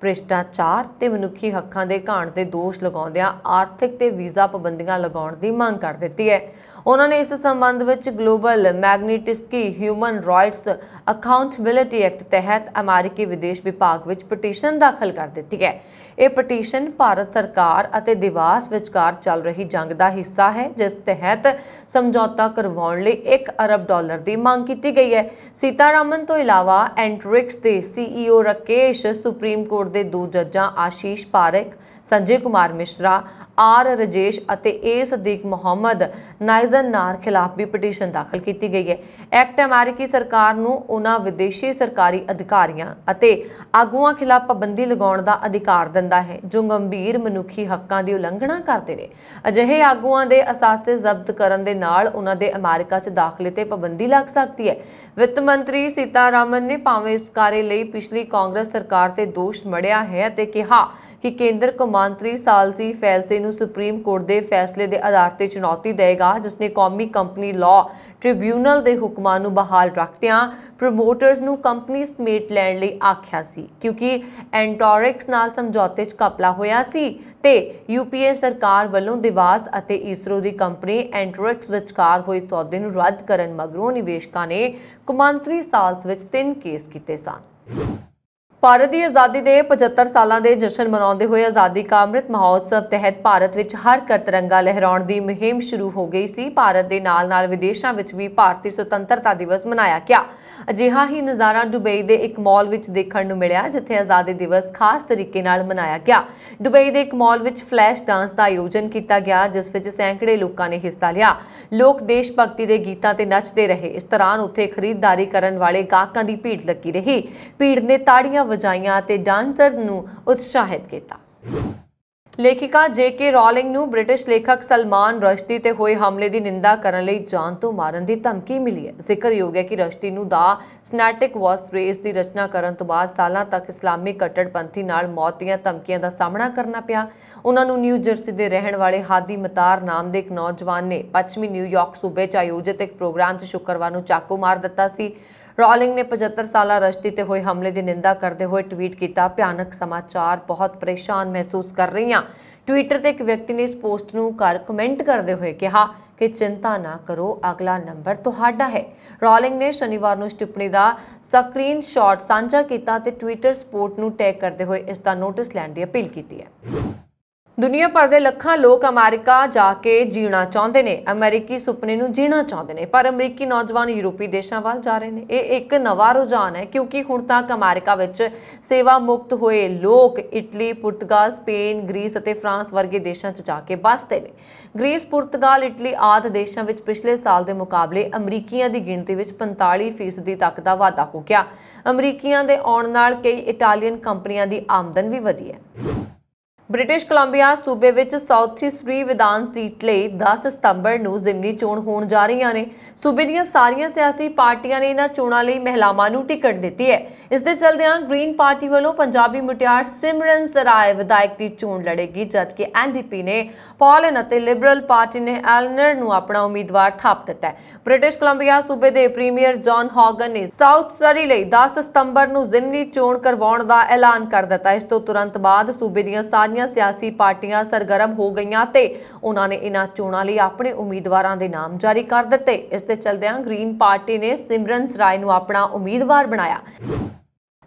ਭ੍ਰਿਸ਼ਟਾਚਾਰ ਤੇ ਮਨੁੱਖੀ ਹੱਕਾਂ ਦੇ ਘਾਣ ਦੇ ਦੋਸ਼ ਲਗਾਉਂਦਿਆਂ ਆਰਥਿਕ ਤੇ ਵੀਜ਼ਾ ਪਾਬੰਦੀਆਂ ਲਗਾਉਣ ਦੀ ਮੰਗ ਕਰ ਦਿੱਤੀ ਹੈ ਉਹਨਾਂ ਨੇ ਇਸ ਸੰਬੰਧ ਵਿੱਚ global Magnitsky human rights accountability act ਤਹਿਤ ਅਮਰੀਕੀ ਵਿਦੇਸ਼ ਵਿਭਾਗ ਵਿੱਚ ਪਟੀਸ਼ਨ ਦਾਖਲ ਕਰ ਦਿੱਤੀ ਹੈ ਇਹ ਪਟੀਸ਼ਨ ਭਾਰਤ ਸਰਕਾਰ ਅਤੇ ਦਿਵਾਸ ਵਿਚਕਾਰ ਚੱਲ ਰਹੀ ਜੰਗ ਦਾ ਹਿੱਸਾ ਹੈ ਜਿਸ ਤਹਿਤ ਸਮਝੌਤਾ ਕਰਵਾਉਣ ਲਈ 1 ਅਰਬ ਡਾਲਰ ਦੀ ਮੰਗ ਕੀਤੀ ਗਈ ਹੈ ਸੀਤਾਰਾਮਨ ਤੋਂ ਇਲਾਵਾ ਐਂਟ੍ਰਿਕਸ ਦੇ ਸੀਈਓ ਰਕੇਸ਼ ਸੁਪਰੀਮ ਕੋਰਟ ਦੇ ਦੋ ਜੱਜਾਂ ਆਸ਼ੀਸ਼ ਪਾਰਕ ਸੰਜੇ ਕੁਮਾਰ ਮਿਸ਼ਰਾ ਆਰ ਰਜੇਸ਼ ਅਤੇ ਏ ਸਦੀਕ ਮੁਹੰਮਦ ਨਾਇਜ਼ਨ ਨਾਰ ਖਿਲਾਫ ਵੀ ਪਟੀਸ਼ਨ ਦਾਖਲ ਕੀਤੀ ਗਈ ਹੈ ਐਕਟ ਅਮਰੀਕੀ ਸਰਕਾਰ ਨੂੰ ਉਹਨਾਂ ਵਿਦੇਸ਼ੀ ਸਰਕਾਰੀ ਅਧਿਕਾਰੀਆਂ ਅਤੇ ਆਗੂਆਂ ਖਿਲਾਫ ਪਾਬੰਦੀ ਲਗਾਉਣ ਦਾ ਅਧਿਕਾਰ ਦਿੰਦਾ ਹੈ ਜੋ ਗੰਭੀਰ ਮਨੁੱਖੀ ਹੱਕਾਂ ਦੀ ਉਲੰਘਣਾ ਕਰਦੇ ਨੇ ਅਜਿਹੇ ਆਗੂਆਂ ਦੇ ਅਸਾਸੇ ਜ਼ਬਤ ਕਰਨ ਦੇ ਨਾਲ ਉਹਨਾਂ ਦੇ ਅਮਰੀਕਾ 'ਚ ਦਾਖਲੇ ਤੇ ਪਾਬੰਦੀ ਲੱਗ ਸਕਦੀ ਹੈ ਵਿੱਤ ਮੰਤਰੀ ਸੀਤਾਰਾਮਨ ਨੇ ਭਾਵੇਂ ਇਸ ਕਾਰੇ ਲਈ ਪਿਛਲੀ ਕਾਂਗਰਸ ਸਰਕਾਰ ਤੇ ਦੋਸ਼ ਮੜਿਆ ਹੈ ਤੇ ਕਿਹਾ ਕਿ ਕੇਂਦਰ ਕਮਾਂਤਰੀ ਸਾਲਸੀ ਫੈਸਲੇ ਨੂੰ ਸੁਪਰੀਮ ਕੋਰਟ ਦੇ ਫੈਸਲੇ ਦੇ ਆਧਾਰ ਤੇ ਚੁਣੌਤੀ ਦੇਗਾ ਜਿਸ ਨੇ ਕੌਮੀ ਕੰਪਨੀ ਲਾਅ ਟ੍ਰਿਬਿਊਨਲ ਦੇ ਹੁਕਮਾਂ ਨੂੰ ਬਹਾਲ ਰੱਖਦਿਆਂ ਪ੍ਰੋਮੋਟਰਸ ਨੂੰ ਕੰਪਨੀ ਸਮੇਟ ਲੈਣ ਲਈ ਆਖਿਆ ਸੀ ਕਿਉਂਕਿ ਐਂਟੋਰਿਕਸ ਨਾਲ ਸਮਝੌਤੇ 'ਚ ਕਪਲਾ ਹੋਇਆ ਸੀ ਤੇ ਯੂਪੀਏ ਸਰਕਾਰ ਵੱਲੋਂ ਦਿਵਾਸ ਅਤੇ ਇਸਰੋ ਦੀ ਕੰਪਨੀ ਐਂਟੋਰਿਕਸ ਵਿਚਕਾਰ ਹੋਈ ਸੌਦੇ ਨੂੰ ਰੱਦ ਕਰਨ ਮਗਰੋਂ ਨਿਵੇਸ਼ਕਾਂ ਨੇ ਕਮਾਂਤਰੀ ਸਾਲਸ ਵਿੱਚ ਤਿੰਨ ਕੇਸ ਕੀਤੇ ਸਨ ਭਾਰਤ ਦੀ ਆਜ਼ਾਦੀ ਦੇ 75 ਸਾਲਾਂ ਦੇ ਜਸ਼ਨ ਮਨਾਉਂਦੇ ਹੋਏ ਆਜ਼ਾਦੀ ਕਾ ਅੰਮ੍ਰਿਤ ਮਹੋਤਸਵ ਤਹਿਤ ਭਾਰਤ ਵਿੱਚ ਹਰ ਘਰ ਤਿਰੰਗਾ ਲਹਿਰਾਉਣ ਦੀ ਮੁਹਿੰਮ ਸ਼ੁਰੂ ਹੋ ਗਈ ਸੀ ਭਾਰਤ ਦੇ ਨਾਲ-ਨਾਲ ਵਿਦੇਸ਼ਾਂ ਵਿੱਚ ਵੀ ਭਾਰਤੀ ਸੁਤੰਤਰਤਾ ਦਿਵਸ ਮਨਾਇਆ ਗਿਆ ਅਜਿਹਾ ਹੀ ਨਜ਼ਾਰਾ ਦੁਬਈ ਦੇ ਇੱਕ ਮਾਲ ਵਿੱਚ ਦੇਖਣ ਨੂੰ ਮਿਲਿਆ ਜਿੱਥੇ ਆਜ਼ਾਦੀ ਦਿਵਸ ਖਾਸ ਤਰੀਕੇ ਨਾਲ ਮਨਾਇਆ ਗਿਆ ਦੁਬਈ ਦੇ ਇੱਕ ਮਾਲ ਵਿੱਚ ਫਲੈਸ਼ ਡਾਂਸ ਦਾ ਆਯੋਜਨ ਕੀਤਾ ਗਿਆ ਜਿਸ ਵਿੱਚ ਸੈਂਕੜੇ ਲੋਕਾਂ ਨੇ ਹਿੱਸਾ ਲਿਆ ਲੋਕ ਦੇਸ਼ ਭਗਤੀ ਦੇ ਗੀਤਾਂ ਤੇ ਨੱਚਦੇ ਰਹੇ ਇਸ ਦੌਰਾਨ ਉੱਥੇ ਖਰੀਦਦਾਰੀ ਕਰਨ ਵਾਲੇ ਗਾਹਕਾਂ ਦੀ ਭੀੜ ਲੱਗੀ ਰਹੀ ਭੀੜ ਨੇ ਤਾੜੀਆਂ ਵਜਾਈਆਂ ਤੇ ਡਾਂਸਰਜ਼ ਨੂੰ ਉਤਸ਼ਾਹਿਤ ਕੀਤਾ ਲੇਖਿਕਾ ਜੇਕੇ ਰੋਲਿੰਗ ਨੂੰ ਬ੍ਰਿਟਿਸ਼ ਲੇਖਕ ਸਲਮਾਨ ਰਸ਼ਦੀ ਤੇ ਹੋਏ ਹਮਲੇ ਦੀ ਨਿੰਦਾ ਕਰਨ ਲਈ ਜਾਨ ਤੋਂ ਮਾਰਨ ਦੀ ਧਮਕੀ ਮਿਲੀ ਹੈ ਜ਼ਿਕਰਯੋਗ ਹੈ ਕਿ ਰਸ਼ਦੀ ਨੂੰ ਦਾ ਸਨੈਟਿਕ ਵਾਸ ਰੇਸ ਦੀ ਰਚਨਾ ਕਰਨ ਤੋਂ ਬਾਅਦ ਸਾਲਾਂ ਤੱਕ ਇਸਲਾਮੀ ਕੱਟੜਪੰਥੀ ਨਾਲ ਮੌਤ ਦੀਆਂ ਧਮਕੀਆਂ ਦਾ ਸਾਹਮਣਾ ਕਰਨਾ ਪਿਆ ਉਹਨਾਂ ਨੂੰ ਨਿਊ ਜਰਸੀ ਦੇ ਰਹਿਣ ਵਾਲੇ ਹਾਦੀ ਮਤਾਰ ਨਾਮ ਦੇ ਇੱਕ ਨੌਜਵਾਨ ਨੇ ਪੱਛਮੀ ਨਿਊਯਾਰਕ ਸੂਬੇ 'ਚ ਆਯੋਜਿਤ ਇੱਕ ਪ੍ਰੋਗਰਾਮ 'ਚ ਸ਼ੁੱਕਰਵਾਰ ਨੂੰ ਚਾਕੂ ਮਾਰ ਦਿੱਤਾ ਸੀ ਰੋਲਿੰਗ ਨੇ 75 ਸਾਲਾ ਰਸ਼ਤੀ ਤੇ ਹੋਏ ਹਮਲੇ ਦੀ ਨਿੰਦਾ ਕਰਦੇ ਹੋਏ ਟਵੀਟ ਕੀਤਾ ਭਿਆਨਕ ਸਮਾਚਾਰ ਬਹੁਤ ਪਰੇਸ਼ਾਨ ਮਹਿਸੂਸ ਕਰ ਰਹੀ ਹਾਂ ਟਵਿੱਟਰ ਤੇ ਇੱਕ ਵਿਅਕਤੀ ਨੇ ਇਸ ਪੋਸਟ ਨੂੰ ਕਰ ਕਮੈਂਟ ਕਰਦੇ ਹੋਏ ਕਿਹਾ ਕਿ ਚਿੰਤਾ ਨਾ ਕਰੋ ਅਗਲਾ ਨੰਬਰ ਤੁਹਾਡਾ ਹੈ ਰੋਲਿੰਗ ਨੇ ਸ਼ਨੀਵਾਰ ਨੂੰ ਸਟਿਪਣੀ ਟਿੱਪਣੀ ਦਾ ਸਕਰੀਨਸ਼ਾਟ ਸਾਂਝਾ ਕੀਤਾ ਤੇ ਟਵਿੱਟਰ ਸਪੋਰਟ ਨੂੰ ਟੈਗ ਕਰਦੇ ਹੋਏ ਇਸ ਦਾ ਨੋਟਿਸ ਲੈਣ ਦੀ ਅਪੀਲ ਕੀਤੀ ਹੈ ਦੁਨੀਆ ਭਰ ਦੇ ਲੱਖਾਂ ਲੋਕ ਅਮਰੀਕਾ ਜਾ ਕੇ ਜੀਣਾ ਚਾਹੁੰਦੇ ਨੇ ਅਮਰੀਕੀ ਸੁਪਨੇ ਨੂੰ ਜੀਣਾ ਚਾਹੁੰਦੇ ਨੇ ਪਰ ਅਮਰੀਕੀ ਨੌਜਵਾਨ ਯੂਰਪੀ ਦੇਸ਼ਾਂ ਵੱਲ ਜਾ ਰਹੇ ਨੇ ਇਹ ਇੱਕ ਨਵਾਂ ਰੁਝਾਨ ਹੈ ਕਿਉਂਕਿ ਹੁਣ ਤੱਕ ਅਮਰੀਕਾ ਵਿੱਚ ਸੇਵਾ ਮੁਕਤ ਹੋਏ ਲੋਕ ਇਟਲੀ ਪੁਰਤਗਾਲ ਸਪੇਨ ਗ੍ਰੀਸ ਅਤੇ ਫਰਾਂਸ ਵਰਗੇ ਦੇਸ਼ਾਂ 'ਚ ਜਾ ਕੇ ਵਸਦੇ ਨੇ ਗ੍ਰੀਸ ਪੁਰਤਗਾਲ ਇਟਲੀ ਆਦਿ ਦੇਸ਼ਾਂ ਵਿੱਚ ਪਿਛਲੇ ਸਾਲ ਦੇ ਮੁਕਾਬਲੇ ਅਮਰੀਕੀਆਂ ਦੀ ਗਿਣਤੀ ਵਿੱਚ 45% ਤੱਕ ਦਾ ਵਾਧਾ ਹੋ ਗਿਆ ਅਮਰੀਕੀਆਂ ਦੇ ਆਉਣ ਨਾਲ ਕਈ ਇਟਾਲੀਅਨ ਕੰਪਨੀਆਂ ਦੀ ਆਮਦਨ ਵੀ ਵਧੀ ਹੈ ਬ੍ਰਿਟਿਸ਼ ਕੋਲੰਬੀਆ ਸੂਬੇ ਵਿੱਚ ਸਾਊਥੀ ਸ੍ਰੀ ਵਿਧਾਨ ਸੀਟ ਲਈ 10 ਸਤੰਬਰ ਨੂੰ ਜ਼ਿਮਨੀ ਚੋਣ ਹੋਣ ਜਾ ਰਹੀਆਂ ਨੇ ਸੂਬੇ ਦੀਆਂ ਸਾਰੀਆਂ ਸਿਆਸੀ ਪਾਰਟੀਆਂ ਨੇ ਇਹਨਾਂ ਚੋਣਾਂ ਲਈ ਮਹਿਲਾਵਾਂ ਨੂੰ ਟਿਕਟ ਦਿੱਤੀ ਹੈ ਇਸ ਦੇ ਚਲਦਿਆਂ ਗ੍ਰੀਨ ਪਾਰਟੀ ਵੱਲੋਂ ਪੰਜਾਬੀ ਮੁਟਿਆਰ ਸਿਮਰਨ ਸਰਾਏ ਵਿਧਾਇਕ ਦੀ ਚੋਣ ਲੜੇਗੀ ਜਦਕਿ ਐਨਡੀਪੀ ਨੇ ਪੌਲਨ ਅਤੇ ਲਿਬਰਲ ਪਾਰਟੀ ਨੇ ਐਲਨਰ ਨੂੰ ਆਪਣਾ ਉਮੀਦਵਾਰ ਥਾਪ ਦਿੱਤਾ ਹੈ ਬ੍ਰਿਟਿਸ਼ ਕੋਲੰਬੀਆ ਸੂਬੇ ਦੇ ਪ੍ਰੀਮੀਅਰ ਜੌਨ ਹੌਗਨ ਨੇ ਸਾਊਥ ਸਰੀ ਲਈ 10 ਸਤੰਬਰ ਨੂੰ ਜ਼ਿਮਨੀ ਚੋਣ ਕਰਵਾਉਣ ਦਾ ਐਲਾਨ ਕਰ ਦਿੱਤਾ ਇਸ ਤੋਂ ਤੁਰੰਤ ਬਾਅਦ ਸੂਬੇ ਦੀਆਂ ਸਾਰੀਆਂ ਸਿਆਸੀ ਪਾਰਟੀਆਂ ਸਰਗਰਮ ਹੋ ਗਈਆਂ ਤੇ ਉਹਨਾਂ ਨੇ ਇਹਨਾਂ ਚੋਣਾਂ ਲਈ ਆਪਣੇ ਉਮੀਦਵਾਰਾਂ ਦੇ ਨਾਮ ਜਾਰੀ ਕਰ ਦਿੱਤੇ ਇਸ ਦੇ ਚਲਦਿਆਂ ਗ੍ਰੀਨ ਪਾਰਟੀ ਨੇ ਸਿਮਰਨ ਸਰਾਏ ਨੂੰ ਆਪਣਾ ਉਮੀਦਵਾਰ ਬਣਾਇਆ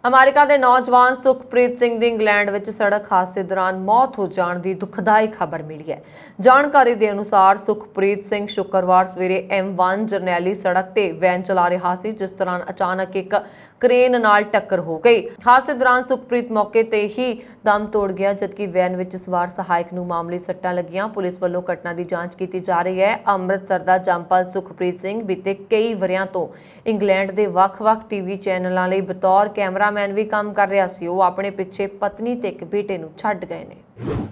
ਅਮਰੀਕਾ ਦੇ ਨੌਜਵਾਨ ਸੁਖਪ੍ਰੀਤ ਸਿੰਘ ਦੀ ਇੰਗਲੈਂਡ ਵਿੱਚ ਸੜਕ ਹਾਦਸੇ ਦੌਰਾਨ ਮੌਤ ਹੋ ਜਾਣ ਦੀ ਦੁਖਦਾਈ ਖਬਰ ਮਿਲੀ ਹੈ ਜਾਣਕਾਰੀ ਦੇ ਅਨੁਸਾਰ ਸੁਖਪ੍ਰੀਤ ਸਿੰਘ ਸ਼ੁੱਕਰਵਾਰ ਸਵੇਰੇ M1 ਜਰਨੈਲੀ ਸੜਕ ਤੇ ਵੈਨ ਚਲਾ ਰਿਹਾ ਸੀ ਜਿਸ ਦੌਰਾਨ ਅਚਾਨਕ ਇੱਕ ਕ੍ਰੇਨ ਨਾਲ ਟੱਕਰ ਹੋ ਗਈ ਹਾਦਸੇ ਦੌਰਾਨ ਸੁਖਪ੍ਰੀਤ ਮੌਕੇ ਤੇ ਹੀ ਦਮ ਤੋੜ ਗਿਆ ਜਦਕਿ ਵੈਨ ਵਿੱਚ ਸਵਾਰ ਸਹਾਇਕ ਨੂੰ ਮਾਮਲੇ ਸੱਟਾਂ ਲੱਗੀਆਂ ਪੁਲਿਸ ਵੱਲੋਂ ਘਟਨਾ ਦੀ ਜਾਂਚ ਕੀਤੀ ਜਾ ਰਹੀ ਹੈ ਅੰਮ੍ਰਿਤਸਰ ਦਾ ਜੰਪਲ ਸੁਖਪ੍ਰੀਤ ਸਿੰਘ ਬੀਤੇ ਕਈ ਵਰਿਆਂ ਤੋਂ ਇੰਗਲੈਂਡ ਦੇ ਵੱਖ-ਵੱਖ ਟੀਵੀ ਚੈਨਲਾਂ ਲਈ ਬਤੌਰ ਕੈਮਰਾਮੈਨ ਵੀ ਕੰਮ ਕਰ ਰਿਹਾ ਸੀ ਉਹ ਆਪਣੇ ਪਿੱਛੇ ਪਤਨੀ ਤੇ ਇੱਕ ਬੇਟੇ ਨੂੰ ਛੱਡ ਗਏ ਨੇ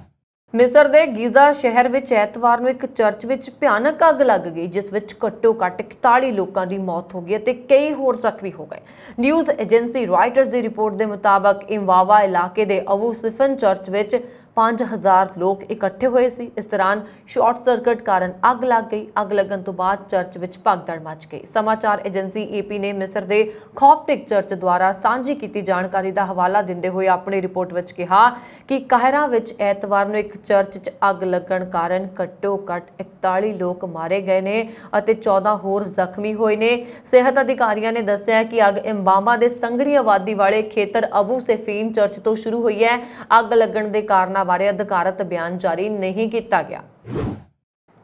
ਮਿਸਰ ਦੇ ਗੀਜ਼ਾ ਸ਼ਹਿਰ ਵਿੱਚ ਐਤਵਾਰ ਨੂੰ ਇੱਕ ਚਰਚ ਵਿੱਚ ਭਿਆਨਕ ਅੱਗ ਲੱਗ ਗਈ ਜਿਸ ਵਿੱਚ ਘੱਟੋ-ਘੱਟ 41 ਲੋਕਾਂ ਦੀ ਮੌਤ ਹੋ ਗਈ ਅਤੇ ਕਈ ਹੋਰ ਜ਼ਖਮੀ ਹੋ ਗਏ ਨਿਊਜ਼ ਏਜੰਸੀ ਰਾਈਟਰਸ ਦੀ ਰਿਪੋਰਟ ਦੇ ਮੁਤਾਬਕ ਇਮਵਾਵਾ ਇਲਾਕੇ ਦੇ ਅਬੂ ਸਿਫਨ ਚਰਚ ਵਿੱਚ 5000 ਲੋਕ ਇਕੱਠੇ ਹੋਏ ਸੀ ਇਸ ਦੌਰਾਨ ਸ਼ਾਰਟ ਸਰਕਟ ਕਾਰਨ ਅੱਗ ਲੱਗ ਗਈ ਅੱਗ ਲੱਗਣ ਤੋਂ ਬਾਅਦ ਚਰਚ ਵਿੱਚ ਭਗਦੜ ਮਚ ਗਈ ਸਮਾਚਾਰ ਏਜੰਸੀ ਏਪੀ ਨੇ ਮਿਸਰ ਦੇ ਖੌਪਟਿਕ ਚਰਚ ਦੁਆਰਾ ਸਾਂਝੀ ਕੀਤੀ ਜਾਣਕਾਰੀ ਦਾ ਹਵਾਲਾ ਦਿੰਦੇ ਹੋਏ ਆਪਣੀ ਰਿਪੋਰਟ ਵਿੱਚ ਕਿਹਾ ਕਿ ਕਾਹਿਰਾ ਵਿੱਚ ਐਤਵਾਰ ਨੂੰ ਇੱਕ ਚਰਚ 'ਚ ਅੱਗ ਲੱਗਣ ਕਾਰਨ ਘੱਟੋ-ਘੱਟ 41 ਲੋਕ ਮਾਰੇ ਗਏ ਨੇ ਅਤੇ 14 ਹੋਰ ਜ਼ਖਮੀ ਹੋਏ ਨੇ ਸਿਹਤ ਅਧਿਕਾਰੀਆਂ ਨੇ ਦੱਸਿਆ ਕਿ ਅੱਗ ਇੰਬਾਮਾ ਦੇ ਸੰਘਣੀ ਆਬਾਦੀ ਵਾਲੇ ਖੇਤਰ ਅਬੂ ਸੇਫੀਨ ਚਰਚ ਤੋਂ ਸ਼ੁਰੂ ਹੋਈ ਹੈ ਅੱਗ ਲੱਗਣ ਦੇ ਕਾਰਨਾਂ ਬਾਰੇ ਅਧਿਕਾਰਤ ਬਿਆਨ ਜਾਰੀ ਨਹੀਂ ਕੀਤਾ ਗਿਆ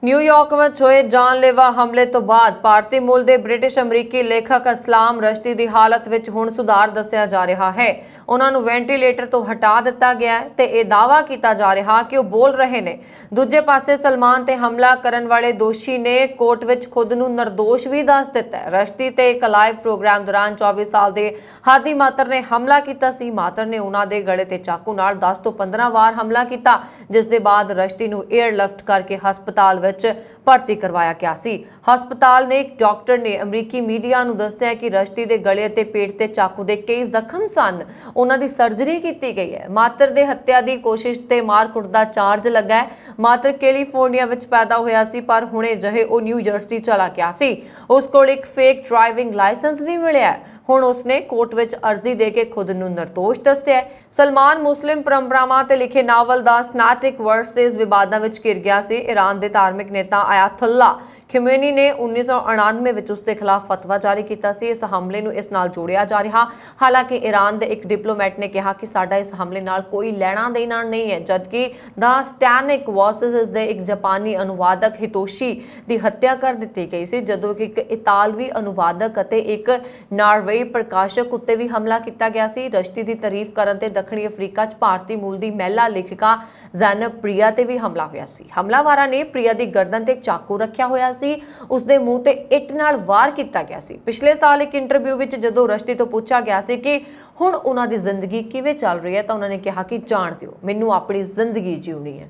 ਨਿਊਯਾਰਕ ਵਿੱਚ ਹੋਏ ਜਾਨਲੇਵਾ ਹਮਲੇ ਤੋਂ ਬਾਅਦ ਭਾਰਤੀ ਮੂਲ ਦੇ ਬ੍ਰਿਟਿਸ਼ ਅਮਰੀਕੀ ਲੇਖਕ ਅਸਲਾਮ ਰਸ਼ਤੀ ਦੀ ਹਾਲਤ ਵਿੱਚ ਹੁਣ ਸੁਧਾਰ ਦੱਸਿਆ ਜਾ ਰਿਹਾ ਹੈ ਉਹਨਾਂ ਨੂੰ ਵੈਂਟੀਲੇਟਰ ਤੋਂ ਹਟਾ ਦਿੱਤਾ ਗਿਆ ਹੈ ਤੇ ਇਹ ਦਾਵਾ ਕੀਤਾ ਜਾ ਰਿਹਾ ਕਿ ਉਹ ਬੋਲ ਰਹੇ ਨੇ ਦੂਜੇ ਪਾਸੇ ਸਲਮਾਨ ਤੇ ਹਮਲਾ ਕਰਨ ਵਾਲੇ ਦੋਸ਼ੀ ਨੇ ਕੋਰਟ ਵਿੱਚ ਖੁਦ ਨੂੰ નિર્ਦੋਸ਼ ਵੀ ਦੱਸ ਦਿੱਤਾ ਹੈ ਤੇ ਇੱਕ ਲਾਈਵ ਪ੍ਰੋਗਰਾਮ ਦੌਰਾਨ 24 ਸਾਲ ਦੇ ਹਾਦੀ ਮਾਤਰ ਨੇ ਹਮਲਾ ਕੀਤਾ ਸੀ ਮਾਤਰ ਨੇ ਉਹਨਾਂ ਦੇ ਗਲੇ ਤੇ ਚਾਕੂ ਨਾਲ 10 ਤੋਂ 15 ਵਾਰ ਹਮਲਾ ਕੀਤਾ ਜਿਸ ਦੇ ਬਾਅਦ ਰਸ਼ਤੀ ਨੂੰ 에ਅਰ ਲਿਫਟ ਕਰਕੇ ਹਸਪਤਾਲ ਵਿੱਚ ਭਰਤੀ ਕਰਵਾਇਆ ਗਿਆ ਸੀ ਹਸਪਤਾਲ ਨੇ ਇੱਕ ਡਾਕਟਰ ਨੇ ਅਮਰੀਕੀ ਮੀਡੀਆ ਨੂੰ ਦੱਸਿਆ ਕਿ ਰਸ਼ਤੀ ਦੇ ਗਲੇ ਅਤੇ ਪੇਟ ਤੇ ਚਾਕੂ ਦੇ ਕਈ ਜ਼ਖਮ ਸਨ ਉਹਨਾਂ ਦੀ ਸਰਜਰੀ ਕੀਤੀ ਗਈ ਹੈ ਮਾਤਰ ਦੇ ਹੱਤਿਆ ਦੀ ਕੋਸ਼ਿਸ਼ ਤੇ ਮਾਰਕੁੱਟ ਦਾ ਚਾਰਜ ਲੱਗਾ ਹੈ ਮਾਤਰ ਕੈਲੀਫੋਰਨੀਆ ਵਿੱਚ ਪੈਦਾ ਹੋਇਆ ਸੀ ਪਰ ਹੁਣੇ ਜਹੇ ਉਹ ਨਿਊ ਜਰਸੀ ਚਲਾ ਗਿਆ ਸੀ ਉਸ ਕੋਲ ਇੱਕ ਫੇਕ ਡਰਾਈਵਿੰਗ ਲਾਇਸੈਂਸ ਵੀ ਮਿਲਿਆ ਹੁਣ ਉਸਨੇ ਕੋਰਟ ਵਿੱਚ ਅਰਜ਼ੀ ਦੇ ਕੇ ਖੁਦ ਨੂੰ ਨਿਰਦੋਸ਼ ਦੱਸਿਆ ਸਲਮਾਨ ਮੁਸਲਿਮ ਪਰੰਪਰਾਵਾਂ ਤੇ ਲਿਖੇ ਨਾਵਲ ਦਾ ਸਨਾਟਿਕ ਵਰਸਸ ਵਿਵਾਦਾਂ ਵਿੱਚ ਘਿਰ ਗਿਆ ਸੀ ਈਰਾਨ ਦੇ ਧਾਰਮਿਕ ਨੇਤਾ ਆਇਆਥੁੱਲਾ ਖਿਮੇਨੀ ਨੇ 1999 ਵਿੱਚ ਉਸ ਦੇ ਖਿਲਾਫ ਫਤਵਾ ਜਾਰੀ ਕੀਤਾ ਸੀ ਇਸ ਹਮਲੇ ਨੂੰ ਇਸ ਨਾਲ ਜੋੜਿਆ ਜਾ ਰਿਹਾ ਹਾਲਾਂਕਿ ਈਰਾਨ ਦੇ ਇੱਕ ਡਿਪਲੋਮੈਟ ਨੇ ਕਿਹਾ ਕਿ ਸਾਡਾ ਇਸ ਹਮਲੇ ਨਾਲ ਕੋਈ ਲੈਣਾ ਦੇਣਾ ਨਹੀਂ ਹੈ ਜਦਕਿ ਦਾ ਸਟੈਨਿਕ ਵਾਸਸ ਦੇ ਇੱਕ ਜਾਪਾਨੀ ਅਨੁਵਾਦਕ ਹਿਤੋਸ਼ੀ ਦੀ ਹੱਤਿਆ ਕਰ ਦਿੱਤੀ ਗਈ ਸੀ ਜਦੋਂ ਕਿ ਇੱਕ ਇਤਾਲਵੀ ਅਨੁਵਾਦਕ ਅਤੇ ਇੱਕ ਨਾਰਵੇਈ ਪ੍ਰਕਾਸ਼ਕ ਉੱਤੇ ਵੀ ਹਮਲਾ ਕੀਤਾ ਗਿਆ ਸੀ ਰਸ਼ਤੀ ਦੀ ਤਾਰੀਫ ਕਰਨ ਤੇ ਦੱਖਣੀ ਅਫਰੀਕਾ 'ਚ ਭਾਰਤੀ ਮੂਲ ਦੀ ਮਹਿਲਾ ਲੇਖਿਕਾ ਜ਼ੈਨਬ ਪ੍ਰਿਆ ਤੇ ਵੀ ਹਮਲਾ ਹੋਇਆ ਸੀ ਹਮਲਾਵਾਰਾਂ ਨੇ ਪ੍ਰਿਆ ਦੀ ਗਰਦਨ ਤੇ ਚਾਕੂ ਰੱਖਿਆ ਹੋਇਆ ਸੀ ਉਸ ਦੇ ਮੂੰਹ ਤੇ ਇੱਟ ਨਾਲ ਵਾਰ ਕੀਤਾ ਗਿਆ ਸੀ ਪਿਛਲੇ ਸਾਲ ਇੱਕ ਇੰਟਰਵਿਊ ਵਿੱਚ ਜਦੋਂ ਰਸ਼ਤੀ ਤੋਂ ਪੁੱਛਿਆ ਗਿਆ ਸੀ ਕਿ ਹੁਣ ਉਹਨਾਂ ਦੀ ਜ਼ਿੰਦਗੀ ਕਿਵੇਂ ਚੱਲ ਰਹੀ ਹੈ ਤਾਂ ਉਹਨਾਂ ਨੇ ਕਿਹਾ ਕਿ ਜਾਣ ਦਿਓ ਮੈਨੂੰ ਆਪਣੀ ਜ਼ਿੰਦਗੀ ਜਿਉਣੀ ਹੈ